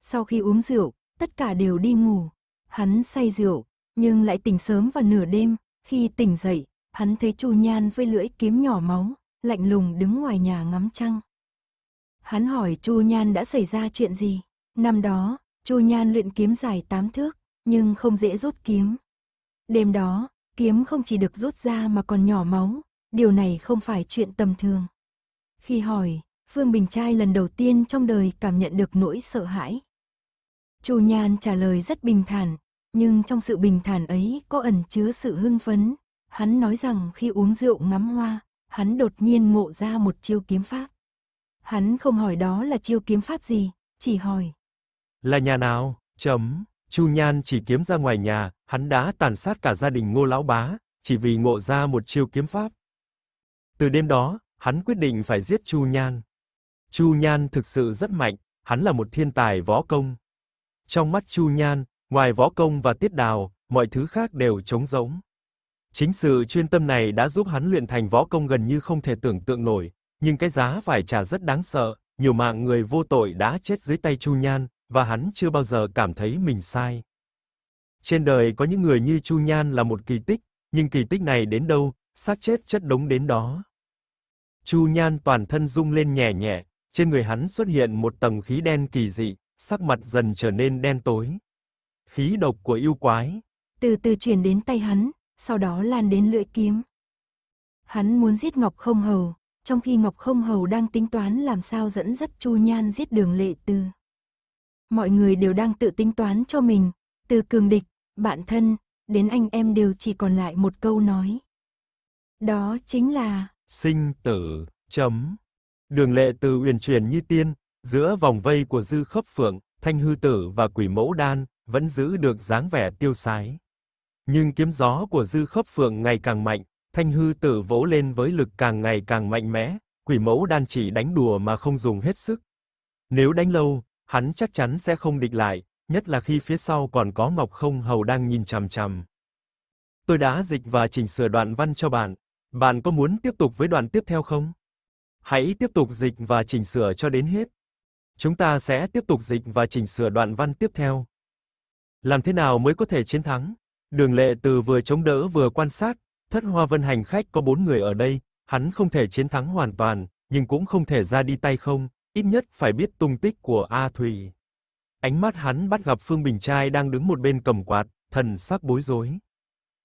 Sau khi uống rượu, tất cả đều đi ngủ. Hắn say rượu, nhưng lại tỉnh sớm vào nửa đêm. Khi tỉnh dậy, hắn thấy chu nhan với lưỡi kiếm nhỏ máu, lạnh lùng đứng ngoài nhà ngắm trăng. Hắn hỏi chu nhan đã xảy ra chuyện gì. Năm đó, Chu Nhan luyện kiếm dài tám thước, nhưng không dễ rút kiếm. Đêm đó, kiếm không chỉ được rút ra mà còn nhỏ máu, điều này không phải chuyện tầm thường. Khi hỏi, Phương Bình Trai lần đầu tiên trong đời cảm nhận được nỗi sợ hãi. Chu Nhan trả lời rất bình thản, nhưng trong sự bình thản ấy có ẩn chứa sự hưng phấn. Hắn nói rằng khi uống rượu ngắm hoa, hắn đột nhiên ngộ ra một chiêu kiếm pháp. Hắn không hỏi đó là chiêu kiếm pháp gì, chỉ hỏi, là nhà nào? Chấm. Chu Nhan chỉ kiếm ra ngoài nhà, hắn đã tàn sát cả gia đình Ngô lão bá, chỉ vì ngộ ra một chiêu kiếm pháp. Từ đêm đó, hắn quyết định phải giết Chu Nhan. Chu Nhan thực sự rất mạnh, hắn là một thiên tài võ công. Trong mắt Chu Nhan, ngoài võ công và tiết đào, mọi thứ khác đều trống rỗng. Chính sự chuyên tâm này đã giúp hắn luyện thành võ công gần như không thể tưởng tượng nổi, nhưng cái giá phải trả rất đáng sợ, nhiều mạng người vô tội đã chết dưới tay Chu Nhan, và hắn chưa bao giờ cảm thấy mình sai. Trên đời có những người như Chu Nhan là một kỳ tích, nhưng kỳ tích này đến đâu, xác chết chất đống đến đó. Chu Nhan toàn thân rung lên nhẹ nhẹ, trên người hắn xuất hiện một tầng khí đen kỳ dị, sắc mặt dần trở nên đen tối. Khí độc của yêu quái từ từ truyền đến tay hắn, sau đó lan đến lưỡi kiếm. Hắn muốn giết Ngọc Không Hầu, trong khi Ngọc Không Hầu đang tính toán làm sao dẫn dắt Chu Nhan giết Đường Lệ Tư mọi người đều đang tự tính toán cho mình, từ cường địch, bạn thân, đến anh em đều chỉ còn lại một câu nói. Đó chính là sinh tử, chấm. Đường lệ từ uyển chuyển như tiên, giữa vòng vây của dư khấp phượng, thanh hư tử và quỷ mẫu đan, vẫn giữ được dáng vẻ tiêu sái. Nhưng kiếm gió của dư khấp phượng ngày càng mạnh, thanh hư tử vỗ lên với lực càng ngày càng mạnh mẽ, quỷ mẫu đan chỉ đánh đùa mà không dùng hết sức. Nếu đánh lâu, hắn chắc chắn sẽ không địch lại, nhất là khi phía sau còn có Ngọc Không Hầu đang nhìn chằm chằm. Tôi đã dịch và chỉnh sửa đoạn văn cho bạn, bạn có muốn tiếp tục với đoạn tiếp theo không? Hãy tiếp tục dịch và chỉnh sửa cho đến hết. Chúng ta sẽ tiếp tục dịch và chỉnh sửa đoạn văn tiếp theo. Làm thế nào mới có thể chiến thắng? Đường Lệ Từ vừa chống đỡ vừa quan sát, Thất Hoa Vân hành khách có bốn người ở đây, hắn không thể chiến thắng hoàn toàn, nhưng cũng không thể ra đi tay không, ít nhất phải biết tung tích của A Thùy. Ánh mắt hắn bắt gặp Phương Bình Trai đang đứng một bên cầm quạt, thần sắc bối rối.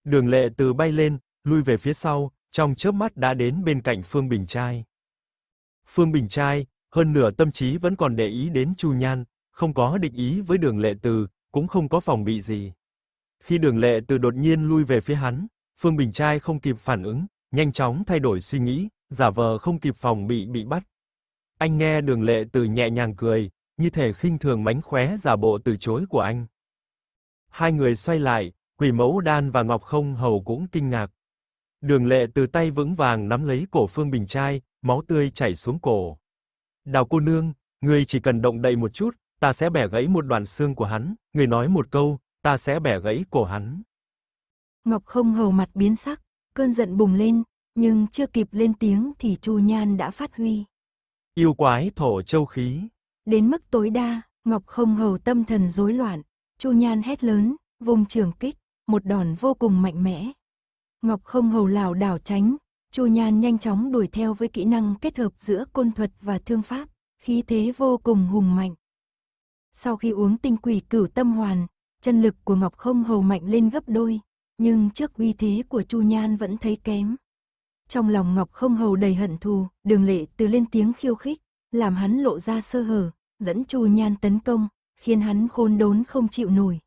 Đường Lệ từ bay lên, lui về phía sau, trong chớp mắt đã đến bên cạnh Phương Bình Trai. Phương Bình Trai, hơn nửa tâm trí vẫn còn để ý đến Chu Nhan, không có định ý với Đường Lệ Từ, cũng không có phòng bị gì. Khi Đường Lệ Từ đột nhiên lui về phía hắn, Phương Bình Trai không kịp phản ứng, nhanh chóng thay đổi suy nghĩ, giả vờ không kịp phòng bị bị bắt. Anh nghe đường lệ từ nhẹ nhàng cười, như thể khinh thường mánh khóe giả bộ từ chối của anh. Hai người xoay lại, quỷ mẫu đan và ngọc không hầu cũng kinh ngạc. Đường lệ từ tay vững vàng nắm lấy cổ Phương Bình Trai, máu tươi chảy xuống cổ. Đào cô nương, người chỉ cần động đậy một chút, ta sẽ bẻ gãy một đoạn xương của hắn, người nói một câu, ta sẽ bẻ gãy cổ hắn. Ngọc không hầu mặt biến sắc, cơn giận bùng lên, nhưng chưa kịp lên tiếng thì Chu Nhan đã phát huy. Yêu quái thổ châu khí. Đến mức tối đa, Ngọc Không Hầu tâm thần rối loạn, Chu Nhan hét lớn, vùng trường kích, một đòn vô cùng mạnh mẽ. Ngọc Không Hầu lảo đảo tránh, Chu Nhan nhanh chóng đuổi theo với kỹ năng kết hợp giữa côn thuật và thương pháp, khí thế vô cùng hùng mạnh. Sau khi uống tinh quỷ cửu tâm hoàn, chân lực của Ngọc Không Hầu mạnh lên gấp đôi, nhưng trước uy thế của Chu Nhan vẫn thấy kém. Trong lòng Ngọc không hầu đầy hận thù, đường lệ từ lên tiếng khiêu khích, làm hắn lộ ra sơ hở, dẫn chu nhan tấn công, khiến hắn khôn đốn không chịu nổi.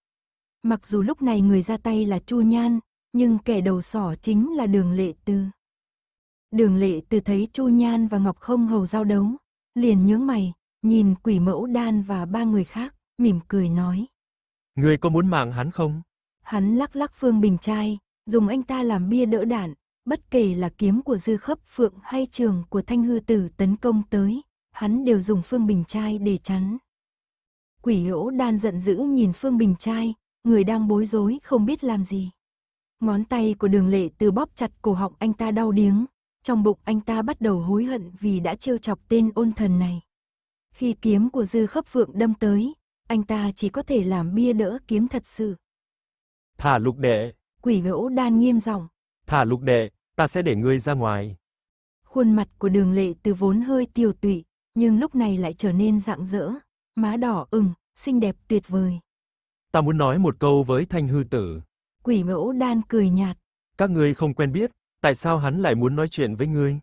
Mặc dù lúc này người ra tay là chu nhan, nhưng kẻ đầu sỏ chính là đường lệ tư. Đường lệ từ thấy chu nhan và Ngọc không hầu giao đấu, liền nhướng mày, nhìn quỷ mẫu đan và ba người khác, mỉm cười nói. Người có muốn mạng hắn không? Hắn lắc lắc phương bình trai, dùng anh ta làm bia đỡ đạn, Bất kể là kiếm của dư khấp phượng hay trường của thanh hư tử tấn công tới, hắn đều dùng phương bình trai để chắn. Quỷ hỗ đan giận dữ nhìn phương bình trai, người đang bối rối không biết làm gì. Ngón tay của đường lệ từ bóp chặt cổ họng anh ta đau điếng, trong bụng anh ta bắt đầu hối hận vì đã trêu chọc tên ôn thần này. Khi kiếm của dư khấp phượng đâm tới, anh ta chỉ có thể làm bia đỡ kiếm thật sự. Thả lục đệ. Quỷ gỗ đan nghiêm giọng Thả lục đệ, ta sẽ để ngươi ra ngoài. Khuôn mặt của đường lệ từ vốn hơi tiêu tụy, nhưng lúc này lại trở nên rạng rỡ, má đỏ ửng, xinh đẹp tuyệt vời. Ta muốn nói một câu với thanh hư tử. Quỷ mẫu đan cười nhạt. Các ngươi không quen biết, tại sao hắn lại muốn nói chuyện với ngươi?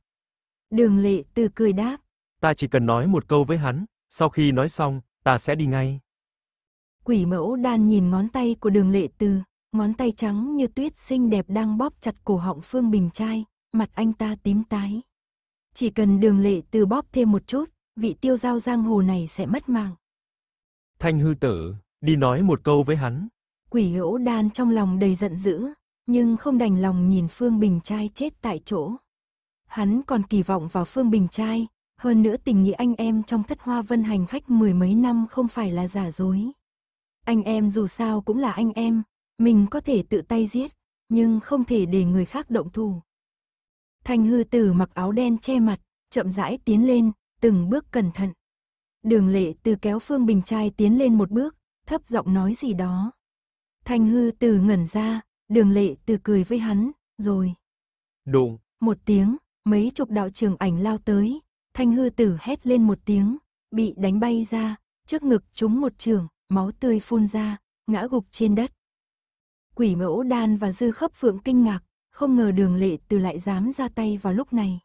Đường lệ từ cười đáp. Ta chỉ cần nói một câu với hắn, sau khi nói xong, ta sẽ đi ngay. Quỷ mẫu đan nhìn ngón tay của đường lệ từ. Ngón tay trắng như tuyết xinh đẹp đang bóp chặt cổ họng Phương Bình trai, mặt anh ta tím tái. Chỉ cần đường lệ từ bóp thêm một chút, vị tiêu giao giang hồ này sẽ mất mạng. Thanh hư tử, đi nói một câu với hắn. Quỷ hữu đan trong lòng đầy giận dữ, nhưng không đành lòng nhìn Phương Bình trai chết tại chỗ. Hắn còn kỳ vọng vào Phương Bình trai, hơn nữa tình nghĩa anh em trong thất hoa vân hành khách mười mấy năm không phải là giả dối. Anh em dù sao cũng là anh em, mình có thể tự tay giết, nhưng không thể để người khác động thủ. Thanh hư tử mặc áo đen che mặt, chậm rãi tiến lên, từng bước cẩn thận. Đường lệ từ kéo Phương Bình Trai tiến lên một bước, thấp giọng nói gì đó. Thanh hư từ ngẩn ra, đường lệ từ cười với hắn, rồi. Đụng. Một tiếng, mấy chục đạo trường ảnh lao tới, thanh hư tử hét lên một tiếng, bị đánh bay ra, trước ngực trúng một trường, máu tươi phun ra, ngã gục trên đất. Quỷ mẫu đan và dư khấp phượng kinh ngạc, không ngờ đường lệ từ lại dám ra tay vào lúc này.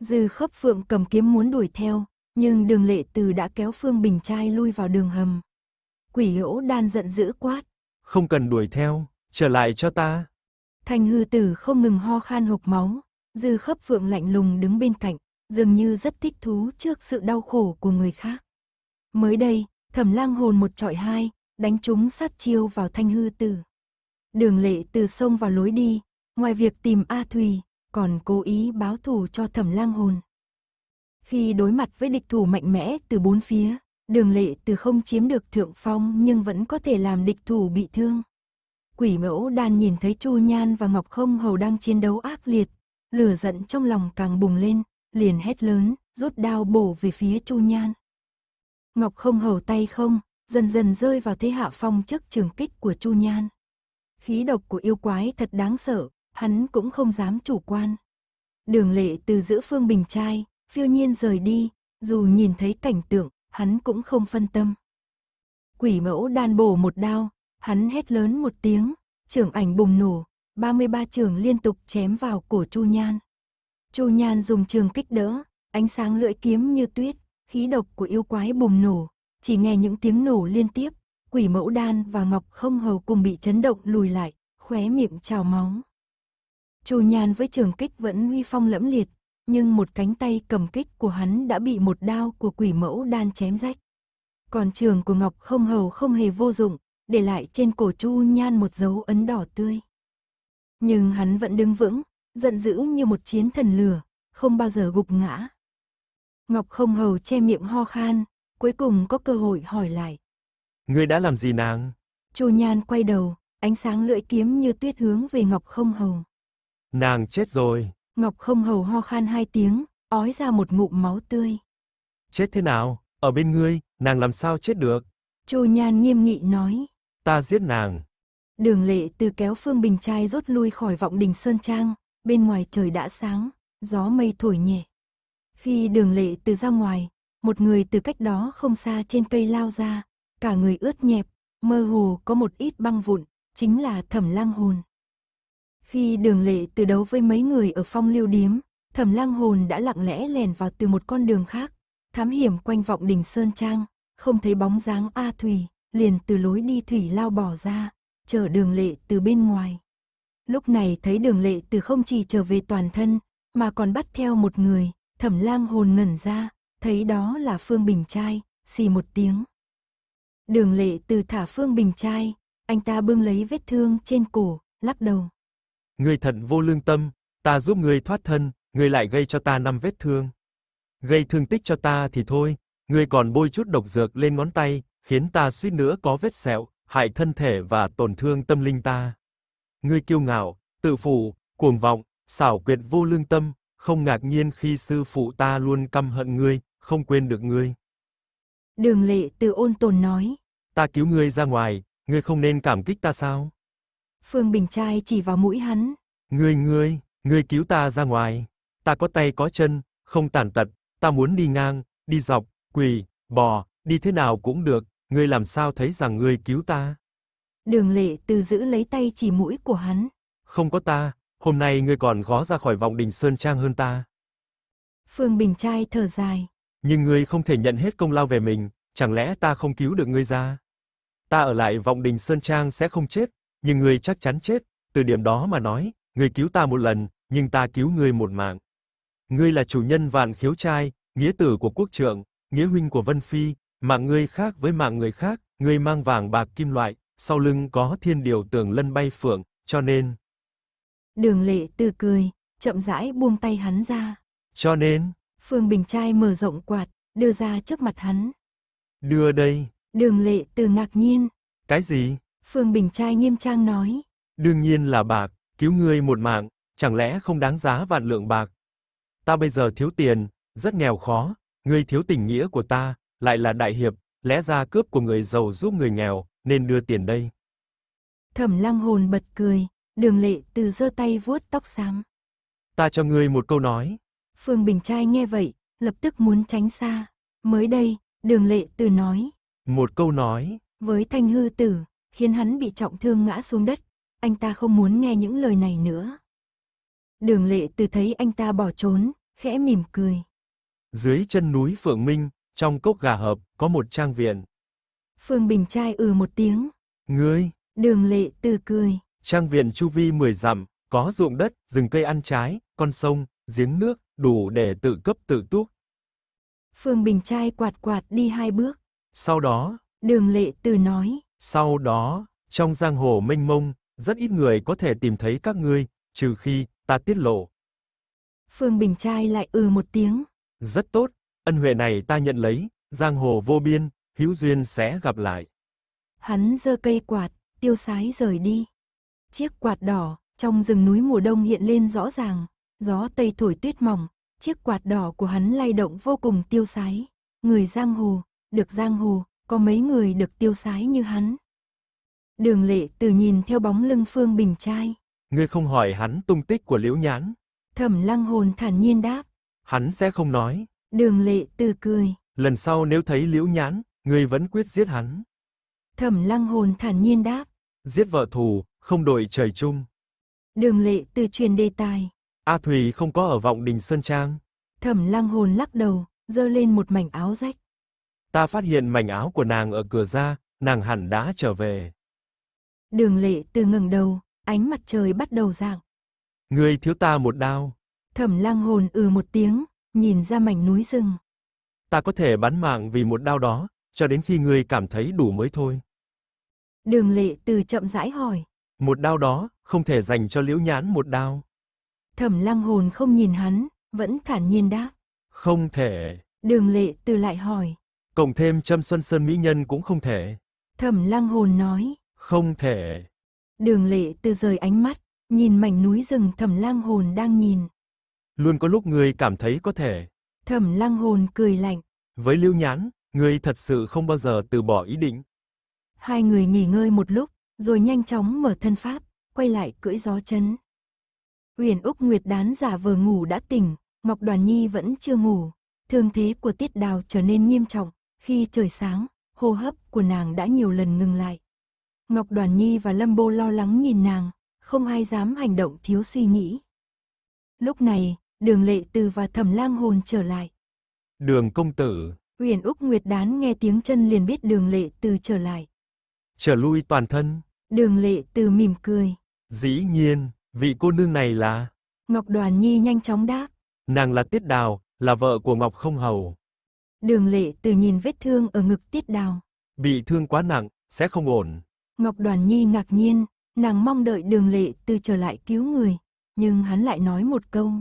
Dư khấp phượng cầm kiếm muốn đuổi theo, nhưng đường lệ từ đã kéo Phương Bình Trai lui vào đường hầm. Quỷ mẫu đan giận dữ quát. Không cần đuổi theo, trở lại cho ta. Thành hư tử không ngừng ho khan hộc máu, dư khấp phượng lạnh lùng đứng bên cạnh, dường như rất thích thú trước sự đau khổ của người khác. Mới đây, thẩm lang hồn một trọi hai, đánh trúng sát chiêu vào thanh hư tử. Đường lệ từ sông vào lối đi, ngoài việc tìm A Thùy, còn cố ý báo thù cho thẩm lang hồn. Khi đối mặt với địch thủ mạnh mẽ từ bốn phía, đường lệ từ không chiếm được thượng phong nhưng vẫn có thể làm địch thủ bị thương. Quỷ mẫu đàn nhìn thấy Chu Nhan và Ngọc Không Hầu đang chiến đấu ác liệt, lửa giận trong lòng càng bùng lên, liền hét lớn, rút đao bổ về phía Chu Nhan. Ngọc Không Hầu tay không, dần dần rơi vào thế hạ phong trước trường kích của Chu Nhan khí độc của yêu quái thật đáng sợ, hắn cũng không dám chủ quan. Đường lệ từ giữa phương bình trai, phiêu nhiên rời đi, dù nhìn thấy cảnh tượng, hắn cũng không phân tâm. Quỷ mẫu đan bổ một đao, hắn hét lớn một tiếng, trưởng ảnh bùng nổ, 33 trường liên tục chém vào cổ Chu Nhan. Chu Nhan dùng trường kích đỡ, ánh sáng lưỡi kiếm như tuyết, khí độc của yêu quái bùng nổ, chỉ nghe những tiếng nổ liên tiếp, quỷ mẫu đan và ngọc không hầu cùng bị chấn động lùi lại, khóe miệng trào máu. Chu Nhan với trường kích vẫn huy phong lẫm liệt, nhưng một cánh tay cầm kích của hắn đã bị một đao của quỷ mẫu đan chém rách. Còn trường của Ngọc không hầu không hề vô dụng, để lại trên cổ Chu Nhan một dấu ấn đỏ tươi. Nhưng hắn vẫn đứng vững, giận dữ như một chiến thần lửa, không bao giờ gục ngã. Ngọc không hầu che miệng ho khan, cuối cùng có cơ hội hỏi lại, Ngươi đã làm gì nàng? Chu Nhan quay đầu, ánh sáng lưỡi kiếm như tuyết hướng về Ngọc Không Hầu. Nàng chết rồi. Ngọc Không Hầu ho khan hai tiếng, ói ra một ngụm máu tươi. Chết thế nào? Ở bên ngươi, nàng làm sao chết được? Chu Nhan nghiêm nghị nói. Ta giết nàng. Đường lệ từ kéo Phương Bình Trai rút lui khỏi vọng đình Sơn Trang, bên ngoài trời đã sáng, gió mây thổi nhẹ. Khi đường lệ từ ra ngoài, một người từ cách đó không xa trên cây lao ra, cả người ướt nhẹp, mơ hồ có một ít băng vụn, chính là thẩm lang hồn. Khi đường lệ từ đấu với mấy người ở phong lưu điếm, thẩm lang hồn đã lặng lẽ lèn vào từ một con đường khác, thám hiểm quanh vọng đỉnh Sơn Trang, không thấy bóng dáng A Thủy, liền từ lối đi Thủy lao bỏ ra, chờ đường lệ từ bên ngoài. Lúc này thấy đường lệ từ không chỉ trở về toàn thân, mà còn bắt theo một người, thẩm lang hồn ngẩn ra, thấy đó là Phương Bình Trai, xì một tiếng, Đường lệ từ thả phương bình chai, anh ta bưng lấy vết thương trên cổ, lắc đầu. người thật vô lương tâm, ta giúp người thoát thân, người lại gây cho ta năm vết thương. Gây thương tích cho ta thì thôi, người còn bôi chút độc dược lên ngón tay, khiến ta suýt nữa có vết sẹo, hại thân thể và tổn thương tâm linh ta. người kiêu ngạo, tự phụ, cuồng vọng, xảo quyệt vô lương tâm, không ngạc nhiên khi sư phụ ta luôn căm hận ngươi, không quên được ngươi. Đường lệ từ ôn tồn nói. Ta cứu ngươi ra ngoài, ngươi không nên cảm kích ta sao? Phương Bình Trai chỉ vào mũi hắn. Ngươi ngươi, ngươi cứu ta ra ngoài. Ta có tay có chân, không tàn tật, ta muốn đi ngang, đi dọc, quỳ, bò, đi thế nào cũng được, ngươi làm sao thấy rằng ngươi cứu ta? Đường lệ từ giữ lấy tay chỉ mũi của hắn. Không có ta, hôm nay ngươi còn khó ra khỏi vòng đình Sơn Trang hơn ta. Phương Bình Trai thở dài nhưng ngươi không thể nhận hết công lao về mình, chẳng lẽ ta không cứu được ngươi ra? Ta ở lại Vọng Đình Sơn Trang sẽ không chết, nhưng ngươi chắc chắn chết, từ điểm đó mà nói, ngươi cứu ta một lần, nhưng ta cứu ngươi một mạng. Ngươi là chủ nhân Vạn Khiếu trai, nghĩa tử của quốc trượng, nghĩa huynh của Vân Phi, mạng ngươi khác với mạng người khác, ngươi mang vàng bạc kim loại, sau lưng có thiên điều tường lân bay phượng, cho nên Đường Lệ từ cười, chậm rãi buông tay hắn ra. Cho nên Phương Bình Trai mở rộng quạt, đưa ra trước mặt hắn. Đưa đây. Đường lệ từ ngạc nhiên. Cái gì? Phương Bình Trai nghiêm trang nói. Đương nhiên là bạc, cứu ngươi một mạng, chẳng lẽ không đáng giá vạn lượng bạc. Ta bây giờ thiếu tiền, rất nghèo khó, ngươi thiếu tình nghĩa của ta, lại là đại hiệp, lẽ ra cướp của người giàu giúp người nghèo, nên đưa tiền đây. Thẩm Lăng Hồn bật cười, Đường Lệ từ giơ tay vuốt tóc xám. Ta cho ngươi một câu nói, Phương Bình Trai nghe vậy, lập tức muốn tránh xa. Mới đây, đường lệ từ nói. Một câu nói. Với thanh hư tử, khiến hắn bị trọng thương ngã xuống đất. Anh ta không muốn nghe những lời này nữa. Đường lệ từ thấy anh ta bỏ trốn, khẽ mỉm cười. Dưới chân núi Phượng Minh, trong cốc gà hợp, có một trang viện. Phương Bình Trai ừ một tiếng. Ngươi! Đường lệ từ cười. Trang viện chu vi 10 dặm, có ruộng đất, rừng cây ăn trái, con sông, giếng nước, đủ để tự cấp tự túc. Phương Bình trai quạt quạt đi hai bước. Sau đó, Đường Lệ Từ nói. Sau đó, trong giang hồ mênh mông, rất ít người có thể tìm thấy các ngươi, trừ khi ta tiết lộ. Phương Bình trai lại ừ một tiếng. Rất tốt, ân huệ này ta nhận lấy, giang hồ vô biên, hữu duyên sẽ gặp lại. Hắn giơ cây quạt, tiêu sái rời đi. Chiếc quạt đỏ trong rừng núi mùa đông hiện lên rõ ràng. Gió tây thổi tuyết mỏng, chiếc quạt đỏ của hắn lay động vô cùng tiêu sái. Người giang hồ, được giang hồ, có mấy người được tiêu sái như hắn. Đường lệ từ nhìn theo bóng lưng Phương Bình trai. Ngươi không hỏi hắn tung tích của liễu nhãn. Thẩm lăng hồn thản nhiên đáp. Hắn sẽ không nói. Đường lệ từ cười. Lần sau nếu thấy liễu nhãn, ngươi vẫn quyết giết hắn. Thẩm lăng hồn thản nhiên đáp. Giết vợ thù, không đội trời chung. Đường lệ từ truyền đề tài. A Thùy không có ở vọng đình Sơn Trang. Thẩm lăng hồn lắc đầu, dơ lên một mảnh áo rách. Ta phát hiện mảnh áo của nàng ở cửa ra, nàng hẳn đã trở về. Đường lệ từ ngẩng đầu, ánh mặt trời bắt đầu dạng. Người thiếu ta một đao. Thẩm lăng hồn ừ một tiếng, nhìn ra mảnh núi rừng. Ta có thể bán mạng vì một đao đó, cho đến khi ngươi cảm thấy đủ mới thôi. Đường lệ từ chậm rãi hỏi. Một đao đó, không thể dành cho liễu nhãn một đao. Thẩm lăng hồn không nhìn hắn, vẫn thản nhiên đáp. Không thể. Đường lệ từ lại hỏi. Cộng thêm châm xuân sơn mỹ nhân cũng không thể. Thẩm lăng hồn nói. Không thể. Đường lệ từ rời ánh mắt, nhìn mảnh núi rừng thẩm lăng hồn đang nhìn. Luôn có lúc người cảm thấy có thể. Thẩm lăng hồn cười lạnh. Với lưu nhán, người thật sự không bao giờ từ bỏ ý định. Hai người nghỉ ngơi một lúc, rồi nhanh chóng mở thân pháp, quay lại cưỡi gió chấn. Uyển Úc Nguyệt đán giả vờ ngủ đã tỉnh, Ngọc Đoàn Nhi vẫn chưa ngủ. Thương thế của Tiết Đào trở nên nghiêm trọng, khi trời sáng, hô hấp của nàng đã nhiều lần ngừng lại. Ngọc Đoàn Nhi và Lâm Bô lo lắng nhìn nàng, không ai dám hành động thiếu suy nghĩ. Lúc này, Đường Lệ Từ và Thẩm Lang Hồn trở lại. Đường công tử. Uyển Úc Nguyệt đán nghe tiếng chân liền biết Đường Lệ Từ trở lại. Trở lui toàn thân. Đường Lệ Từ mỉm cười. Dĩ nhiên, Vị cô nương này là? Ngọc Đoàn Nhi nhanh chóng đáp. Nàng là Tiết Đào, là vợ của Ngọc Không Hầu. Đường Lệ từ nhìn vết thương ở ngực Tiết Đào. Bị thương quá nặng, sẽ không ổn. Ngọc Đoàn Nhi ngạc nhiên, nàng mong đợi Đường Lệ từ trở lại cứu người, nhưng hắn lại nói một câu.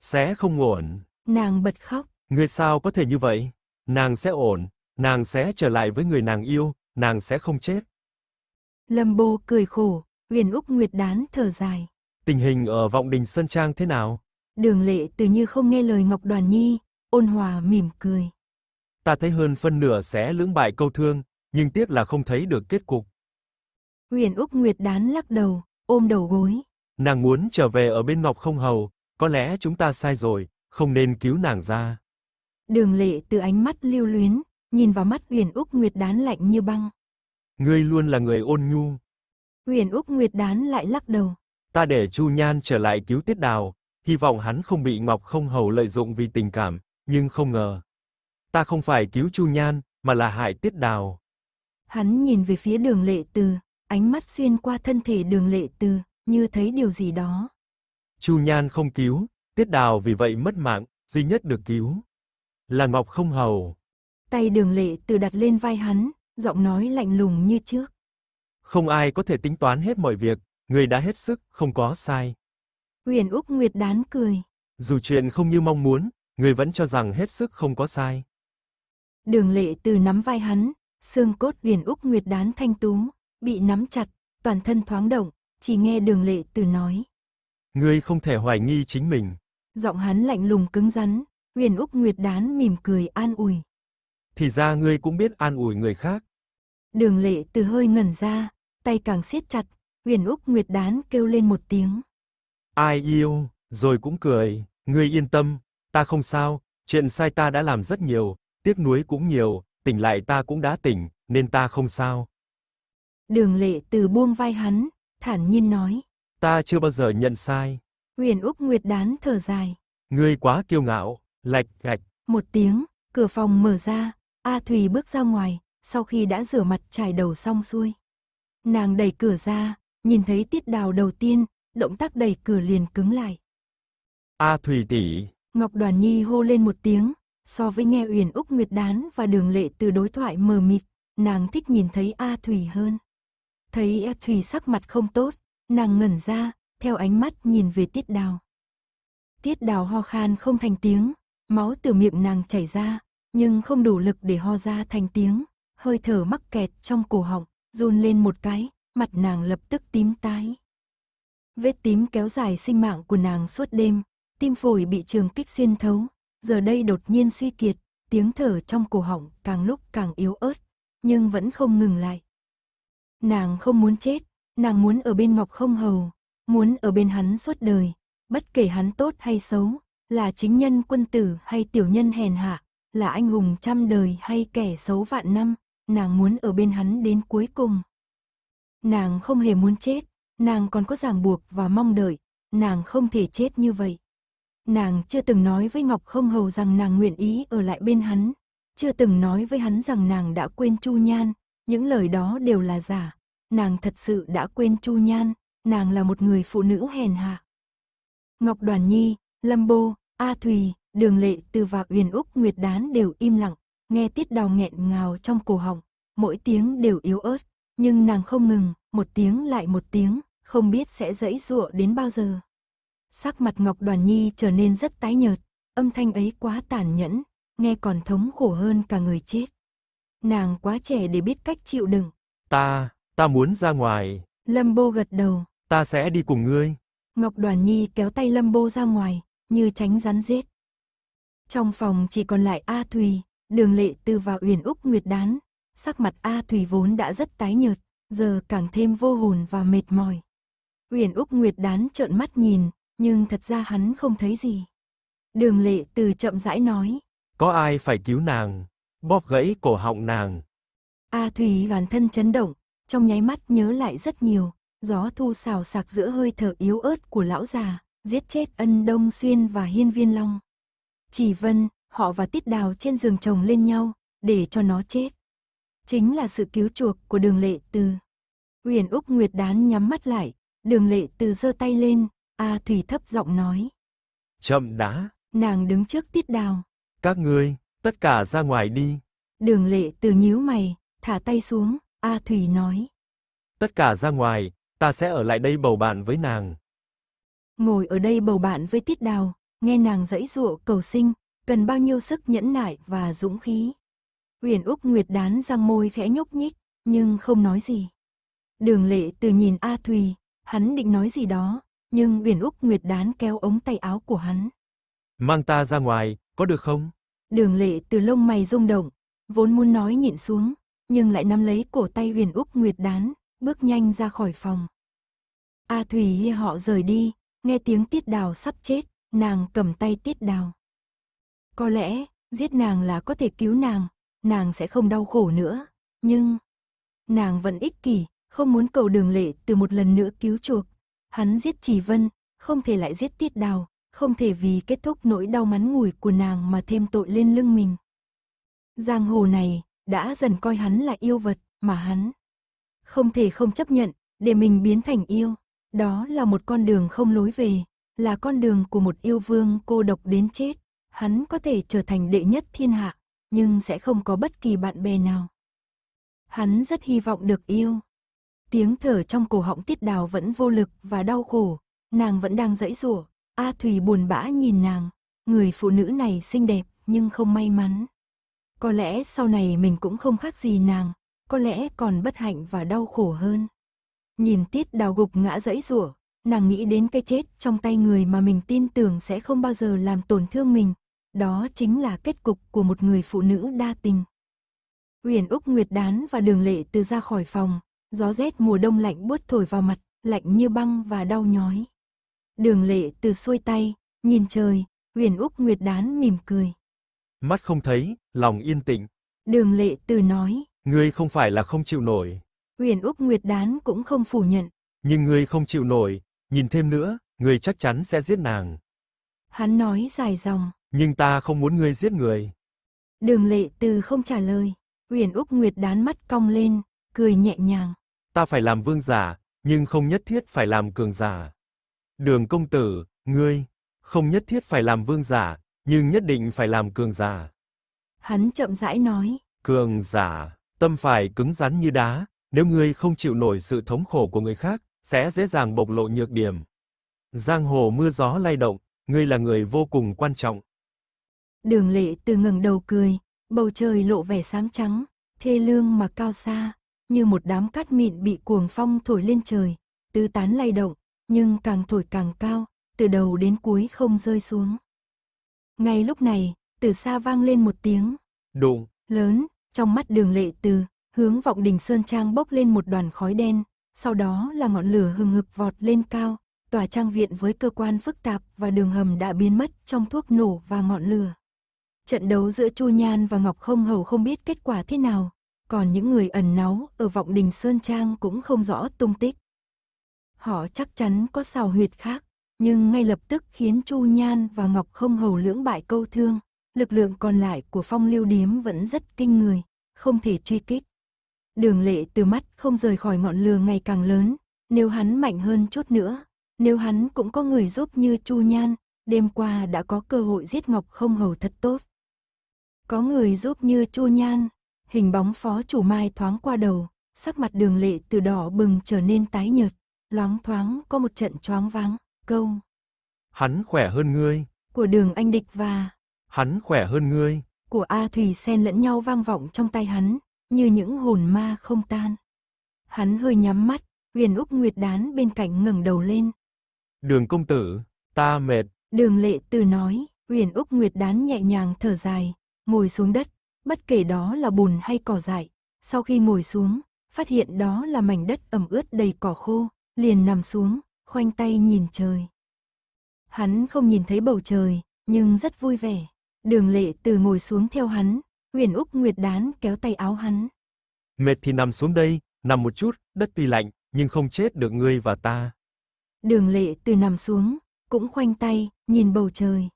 Sẽ không ổn. Nàng bật khóc. người sao có thể như vậy? Nàng sẽ ổn, nàng sẽ trở lại với người nàng yêu, nàng sẽ không chết. Lâm Bô cười khổ, Huyền Úc Nguyệt đán thở dài. Tình hình ở Vọng Đình Sơn Trang thế nào? Đường lệ từ như không nghe lời Ngọc Đoàn Nhi, ôn hòa mỉm cười. Ta thấy hơn phân nửa sẽ lưỡng bại câu thương, nhưng tiếc là không thấy được kết cục. Huyền Úc Nguyệt đán lắc đầu, ôm đầu gối. Nàng muốn trở về ở bên Ngọc Không Hầu, có lẽ chúng ta sai rồi, không nên cứu nàng ra. Đường lệ từ ánh mắt lưu luyến, nhìn vào mắt Huyền Úc Nguyệt đán lạnh như băng. Ngươi luôn là người ôn nhu, Uyển Úc Nguyệt đán lại lắc đầu. Ta để Chu Nhan trở lại cứu Tiết Đào, hy vọng hắn không bị Ngọc Không Hầu lợi dụng vì tình cảm, nhưng không ngờ. Ta không phải cứu Chu Nhan, mà là hại Tiết Đào. Hắn nhìn về phía đường lệ từ, ánh mắt xuyên qua thân thể đường lệ từ, như thấy điều gì đó. Chu Nhan không cứu, Tiết Đào vì vậy mất mạng, duy nhất được cứu. Là Ngọc Không Hầu. Tay đường lệ từ đặt lên vai hắn, giọng nói lạnh lùng như trước. Không ai có thể tính toán hết mọi việc, người đã hết sức, không có sai. Uyển Úc Nguyệt đán cười. Dù chuyện không như mong muốn, người vẫn cho rằng hết sức không có sai. Đường lệ từ nắm vai hắn, xương cốt Uyển Úc Nguyệt đán thanh tú, bị nắm chặt, toàn thân thoáng động, chỉ nghe đường lệ từ nói. người không thể hoài nghi chính mình. Giọng hắn lạnh lùng cứng rắn, Uyển Úc Nguyệt đán mỉm cười an ủi. Thì ra ngươi cũng biết an ủi người khác. Đường lệ từ hơi ngẩn ra, tay càng siết chặt, Huyền Úc Nguyệt Đán kêu lên một tiếng. Ai yêu, rồi cũng cười, ngươi yên tâm, ta không sao, chuyện sai ta đã làm rất nhiều, tiếc nuối cũng nhiều, tỉnh lại ta cũng đã tỉnh, nên ta không sao. Đường lệ từ buông vai hắn, thản nhiên nói. Ta chưa bao giờ nhận sai. Huyền Úc Nguyệt đán thở dài. Ngươi quá kiêu ngạo, lạch gạch. Một tiếng, cửa phòng mở ra, A Thùy bước ra ngoài, sau khi đã rửa mặt trải đầu xong xuôi. Nàng đẩy cửa ra, nhìn thấy tiết đào đầu tiên, động tác đẩy cửa liền cứng lại. A à, Thùy tỷ. Ngọc Đoàn Nhi hô lên một tiếng, so với nghe Uyển Úc Nguyệt Đán và Đường Lệ từ đối thoại mờ mịt, nàng thích nhìn thấy A Thùy hơn. Thấy A Thùy sắc mặt không tốt, nàng ngẩn ra, theo ánh mắt nhìn về Tiết Đào. Tiết Đào ho khan không thành tiếng, máu từ miệng nàng chảy ra, nhưng không đủ lực để ho ra thành tiếng, hơi thở mắc kẹt trong cổ họng run lên một cái, mặt nàng lập tức tím tái. Vết tím kéo dài sinh mạng của nàng suốt đêm, tim phổi bị trường kích xuyên thấu, giờ đây đột nhiên suy kiệt, tiếng thở trong cổ họng càng lúc càng yếu ớt, nhưng vẫn không ngừng lại. Nàng không muốn chết, nàng muốn ở bên Ngọc Không Hầu, muốn ở bên hắn suốt đời, bất kể hắn tốt hay xấu, là chính nhân quân tử hay tiểu nhân hèn hạ, là anh hùng trăm đời hay kẻ xấu vạn năm, nàng muốn ở bên hắn đến cuối cùng. Nàng không hề muốn chết, nàng còn có ràng buộc và mong đợi, nàng không thể chết như vậy. Nàng chưa từng nói với Ngọc Không Hầu rằng nàng nguyện ý ở lại bên hắn, chưa từng nói với hắn rằng nàng đã quên Chu Nhan, những lời đó đều là giả. Nàng thật sự đã quên Chu Nhan, nàng là một người phụ nữ hèn hạ. Ngọc Đoàn Nhi, Lâm Bô, A Thùy, Đường Lệ Từ và Uyển Úc Nguyệt Đán đều im lặng nghe tiết đào nghẹn ngào trong cổ họng, mỗi tiếng đều yếu ớt, nhưng nàng không ngừng, một tiếng lại một tiếng, không biết sẽ dẫy dụa đến bao giờ. Sắc mặt Ngọc Đoàn Nhi trở nên rất tái nhợt, âm thanh ấy quá tàn nhẫn, nghe còn thống khổ hơn cả người chết. Nàng quá trẻ để biết cách chịu đựng. Ta, ta muốn ra ngoài. Lâm Bô gật đầu. Ta sẽ đi cùng ngươi. Ngọc Đoàn Nhi kéo tay Lâm Bô ra ngoài, như tránh rắn rết. Trong phòng chỉ còn lại A Thùy, Đường Lệ từ và Uyển Úc Nguyệt đán, sắc mặt A Thủy vốn đã rất tái nhợt, giờ càng thêm vô hồn và mệt mỏi. Uyển Úc Nguyệt đán trợn mắt nhìn, nhưng thật ra hắn không thấy gì. Đường Lệ từ chậm rãi nói, có ai phải cứu nàng, bóp gãy cổ họng nàng. A Thủy bản thân chấn động, trong nháy mắt nhớ lại rất nhiều, gió thu xào sạc giữa hơi thở yếu ớt của lão già, giết chết ân đông xuyên và hiên viên long. Chỉ vân, họ và tiết đào trên giường chồng lên nhau, để cho nó chết. Chính là sự cứu chuộc của đường lệ từ. Uyển Úc Nguyệt đán nhắm mắt lại, đường lệ từ giơ tay lên, A Thủy thấp giọng nói. Chậm đã. Nàng đứng trước tiết đào. Các ngươi, tất cả ra ngoài đi. Đường lệ từ nhíu mày, thả tay xuống, A Thủy nói. Tất cả ra ngoài, ta sẽ ở lại đây bầu bạn với nàng. Ngồi ở đây bầu bạn với tiết đào, nghe nàng dẫy dụa cầu sinh, cần bao nhiêu sức nhẫn nại và dũng khí. huyền Úc Nguyệt đán răng môi khẽ nhúc nhích, nhưng không nói gì. Đường lệ từ nhìn A Thùy, hắn định nói gì đó, nhưng huyền Úc Nguyệt đán kéo ống tay áo của hắn. Mang ta ra ngoài, có được không? Đường lệ từ lông mày rung động, vốn muốn nói nhịn xuống, nhưng lại nắm lấy cổ tay huyền Úc Nguyệt đán, bước nhanh ra khỏi phòng. A Thùy hi họ rời đi, nghe tiếng tiết đào sắp chết, nàng cầm tay tiết đào. Có lẽ, giết nàng là có thể cứu nàng, nàng sẽ không đau khổ nữa. Nhưng, nàng vẫn ích kỷ, không muốn cầu đường lệ từ một lần nữa cứu chuộc. Hắn giết Trì Vân, không thể lại giết Tiết Đào, không thể vì kết thúc nỗi đau mắn ngủi của nàng mà thêm tội lên lưng mình. Giang hồ này đã dần coi hắn là yêu vật mà hắn không thể không chấp nhận để mình biến thành yêu. Đó là một con đường không lối về, là con đường của một yêu vương cô độc đến chết hắn có thể trở thành đệ nhất thiên hạ, nhưng sẽ không có bất kỳ bạn bè nào. Hắn rất hy vọng được yêu. Tiếng thở trong cổ họng tiết đào vẫn vô lực và đau khổ, nàng vẫn đang dãy rủa A Thùy buồn bã nhìn nàng, người phụ nữ này xinh đẹp nhưng không may mắn. Có lẽ sau này mình cũng không khác gì nàng, có lẽ còn bất hạnh và đau khổ hơn. Nhìn tiết đào gục ngã dãy rủa nàng nghĩ đến cái chết trong tay người mà mình tin tưởng sẽ không bao giờ làm tổn thương mình, đó chính là kết cục của một người phụ nữ đa tình. Huyền Úc Nguyệt đán và đường lệ từ ra khỏi phòng, gió rét mùa đông lạnh buốt thổi vào mặt, lạnh như băng và đau nhói. Đường lệ từ xuôi tay, nhìn trời, Huyền Úc Nguyệt đán mỉm cười. Mắt không thấy, lòng yên tĩnh. Đường lệ từ nói. Ngươi không phải là không chịu nổi. Huyền Úc Nguyệt đán cũng không phủ nhận. Nhưng ngươi không chịu nổi, nhìn thêm nữa, ngươi chắc chắn sẽ giết nàng. Hắn nói dài dòng. Nhưng ta không muốn ngươi giết người. Đường lệ từ không trả lời. Huyền Úc Nguyệt đán mắt cong lên, cười nhẹ nhàng. Ta phải làm vương giả, nhưng không nhất thiết phải làm cường giả. Đường công tử, ngươi, không nhất thiết phải làm vương giả, nhưng nhất định phải làm cường giả. Hắn chậm rãi nói. Cường giả, tâm phải cứng rắn như đá, nếu ngươi không chịu nổi sự thống khổ của người khác, sẽ dễ dàng bộc lộ nhược điểm. Giang hồ mưa gió lay động, ngươi là người vô cùng quan trọng. Đường lệ từ ngừng đầu cười, bầu trời lộ vẻ xám trắng, thê lương mà cao xa, như một đám cát mịn bị cuồng phong thổi lên trời, tứ tán lay động, nhưng càng thổi càng cao, từ đầu đến cuối không rơi xuống. Ngay lúc này, từ xa vang lên một tiếng. Đùng. Lớn, trong mắt đường lệ từ, hướng vọng đỉnh Sơn Trang bốc lên một đoàn khói đen, sau đó là ngọn lửa hừng hực vọt lên cao, tòa trang viện với cơ quan phức tạp và đường hầm đã biến mất trong thuốc nổ và ngọn lửa. Trận đấu giữa Chu Nhan và Ngọc Không Hầu không biết kết quả thế nào, còn những người ẩn náu ở vọng đình Sơn Trang cũng không rõ tung tích. Họ chắc chắn có xào huyệt khác, nhưng ngay lập tức khiến Chu Nhan và Ngọc Không Hầu lưỡng bại câu thương, lực lượng còn lại của phong lưu điếm vẫn rất kinh người, không thể truy kích. Đường lệ từ mắt không rời khỏi ngọn lửa ngày càng lớn, nếu hắn mạnh hơn chút nữa, nếu hắn cũng có người giúp như Chu Nhan, đêm qua đã có cơ hội giết Ngọc không hầu thật tốt. Có người giúp như chu nhan, hình bóng phó chủ mai thoáng qua đầu, sắc mặt đường lệ từ đỏ bừng trở nên tái nhợt, loáng thoáng có một trận choáng váng, câu. Hắn khỏe hơn ngươi. Của đường anh địch và. Hắn khỏe hơn ngươi. Của A Thùy sen lẫn nhau vang vọng trong tay hắn, như những hồn ma không tan. Hắn hơi nhắm mắt, huyền úc nguyệt đán bên cạnh ngẩng đầu lên. Đường công tử, ta mệt. Đường lệ từ nói, huyền úc nguyệt đán nhẹ nhàng thở dài, ngồi xuống đất, bất kể đó là bùn hay cỏ dại. Sau khi ngồi xuống, phát hiện đó là mảnh đất ẩm ướt đầy cỏ khô, liền nằm xuống, khoanh tay nhìn trời. Hắn không nhìn thấy bầu trời, nhưng rất vui vẻ. Đường lệ từ ngồi xuống theo hắn, huyền Úc Nguyệt Đán kéo tay áo hắn. Mệt thì nằm xuống đây, nằm một chút, đất tuy lạnh, nhưng không chết được ngươi và ta. Đường lệ từ nằm xuống, cũng khoanh tay, nhìn bầu trời.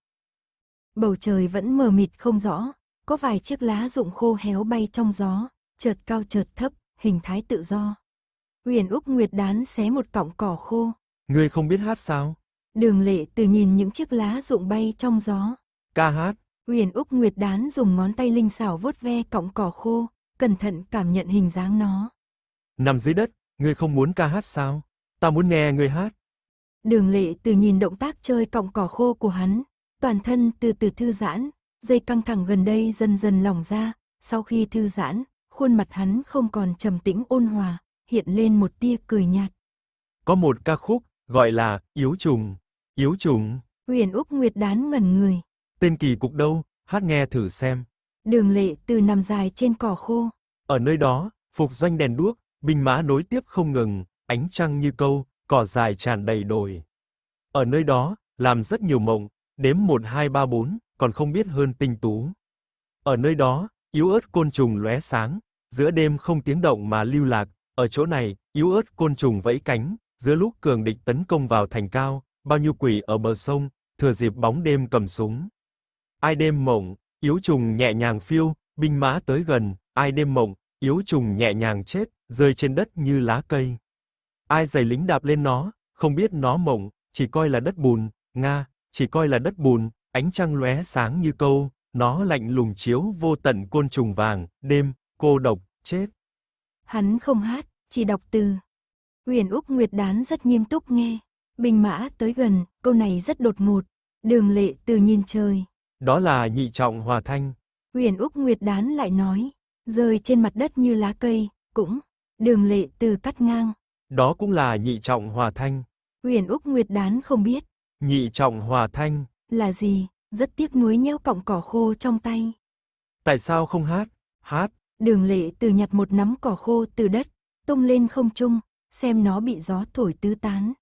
Bầu trời vẫn mờ mịt không rõ, có vài chiếc lá rụng khô héo bay trong gió, chợt cao chợt thấp, hình thái tự do. Huyền Úc Nguyệt đán xé một cọng cỏ khô. Ngươi không biết hát sao? Đường lệ từ nhìn những chiếc lá rụng bay trong gió. Ca hát. Huyền Úc Nguyệt đán dùng ngón tay linh xảo vuốt ve cọng cỏ khô, cẩn thận cảm nhận hình dáng nó. Nằm dưới đất, ngươi không muốn ca hát sao? Ta muốn nghe ngươi hát. Đường lệ từ nhìn động tác chơi cọng cỏ khô của hắn, toàn thân từ từ thư giãn, Dây căng thẳng gần đây dần dần lỏng ra, sau khi thư giãn, khuôn mặt hắn không còn trầm tĩnh ôn hòa, hiện lên một tia cười nhạt. Có một ca khúc gọi là Yếu trùng, Yếu trùng. Huyền Úc Nguyệt đán ngẩn người. Tên kỳ cục đâu, hát nghe thử xem. Đường lệ từ nằm dài trên cỏ khô. Ở nơi đó, phục doanh đèn đuốc, bình mã nối tiếp không ngừng, ánh trăng như câu, cỏ dài tràn đầy đồi. Ở nơi đó, làm rất nhiều mộng, đếm 1 2 3 4, còn không biết hơn tinh tú. Ở nơi đó, yếu ớt côn trùng lóe sáng, giữa đêm không tiếng động mà lưu lạc, ở chỗ này, yếu ớt côn trùng vẫy cánh, giữa lúc cường địch tấn công vào thành cao, bao nhiêu quỷ ở bờ sông, thừa dịp bóng đêm cầm súng. Ai đêm mộng, yếu trùng nhẹ nhàng phiêu, binh mã tới gần, ai đêm mộng, yếu trùng nhẹ nhàng chết, rơi trên đất như lá cây. Ai giày lính đạp lên nó, không biết nó mộng, chỉ coi là đất bùn, Nga, chỉ coi là đất bùn, Ánh trăng lóe sáng như câu, nó lạnh lùng chiếu vô tận côn trùng vàng, đêm, cô độc, chết. Hắn không hát, chỉ đọc từ. huyền Úc Nguyệt Đán rất nghiêm túc nghe. Bình mã tới gần, câu này rất đột ngột. Đường lệ từ nhìn trời. Đó là nhị trọng hòa thanh. huyền Úc Nguyệt Đán lại nói. Rơi trên mặt đất như lá cây, cũng. Đường lệ từ cắt ngang. Đó cũng là nhị trọng hòa thanh. huyền Úc Nguyệt Đán không biết. Nhị trọng hòa thanh, là gì, rất tiếc nuối nhéo cọng cỏ khô trong tay. Tại sao không hát, hát. Đường lệ từ nhặt một nắm cỏ khô từ đất, tung lên không trung, xem nó bị gió thổi tứ tán.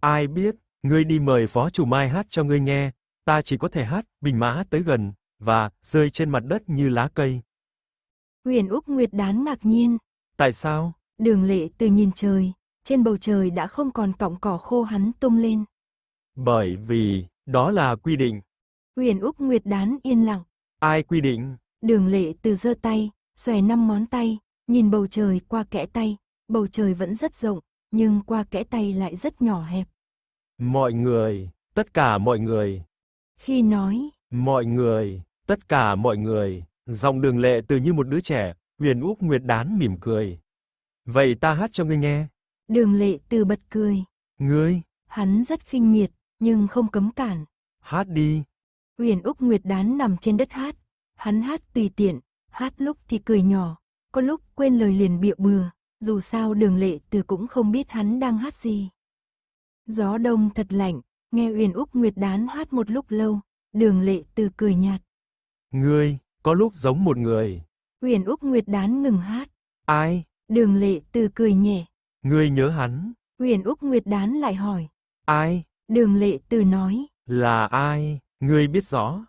Ai biết, ngươi đi mời phó chủ mai hát cho ngươi nghe, ta chỉ có thể hát, bình mã tới gần, và rơi trên mặt đất như lá cây. Huyền Úc Nguyệt đán ngạc nhiên. Tại sao? Đường lệ từ nhìn trời, trên bầu trời đã không còn cọng cỏ khô hắn tung lên. Bởi vì, đó là quy định. Huyền Úc Nguyệt đán yên lặng. Ai quy định? Đường lệ từ giơ tay, xòe năm ngón tay, nhìn bầu trời qua kẽ tay. Bầu trời vẫn rất rộng, nhưng qua kẽ tay lại rất nhỏ hẹp. Mọi người, tất cả mọi người. Khi nói, mọi người, tất cả mọi người, giọng đường lệ từ như một đứa trẻ, Huyền Úc Nguyệt đán mỉm cười. Vậy ta hát cho ngươi nghe. Đường lệ từ bật cười. Ngươi? Hắn rất khinh miệt, nhưng không cấm cản. Hát đi. Huyền Úc Nguyệt đán nằm trên đất hát, hắn hát tùy tiện, hát lúc thì cười nhỏ, có lúc quên lời liền bịa bừa, dù sao đường lệ từ cũng không biết hắn đang hát gì. Gió đông thật lạnh, nghe Huyền Úc Nguyệt đán hát một lúc lâu, đường lệ từ cười nhạt. Ngươi, có lúc giống một người. Huyền Úc Nguyệt đán ngừng hát. Ai? Đường lệ từ cười nhẹ. Ngươi nhớ hắn. Huyền Úc Nguyệt đán lại hỏi. Ai? Đường lệ từ nói. Là ai? Ngươi biết rõ.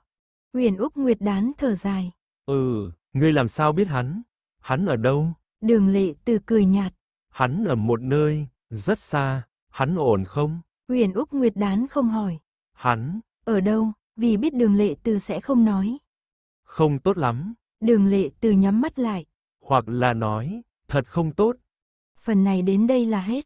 Huyền Úc Nguyệt đán thở dài. Ừ, ngươi làm sao biết hắn? Hắn ở đâu? Đường lệ từ cười nhạt. Hắn ở một nơi, rất xa. Hắn ổn không? Huyền Úc Nguyệt đán không hỏi. Hắn? Ở đâu? Vì biết đường lệ từ sẽ không nói. Không tốt lắm. Đường lệ từ nhắm mắt lại. Hoặc là nói, thật không tốt. Phần này đến đây là hết.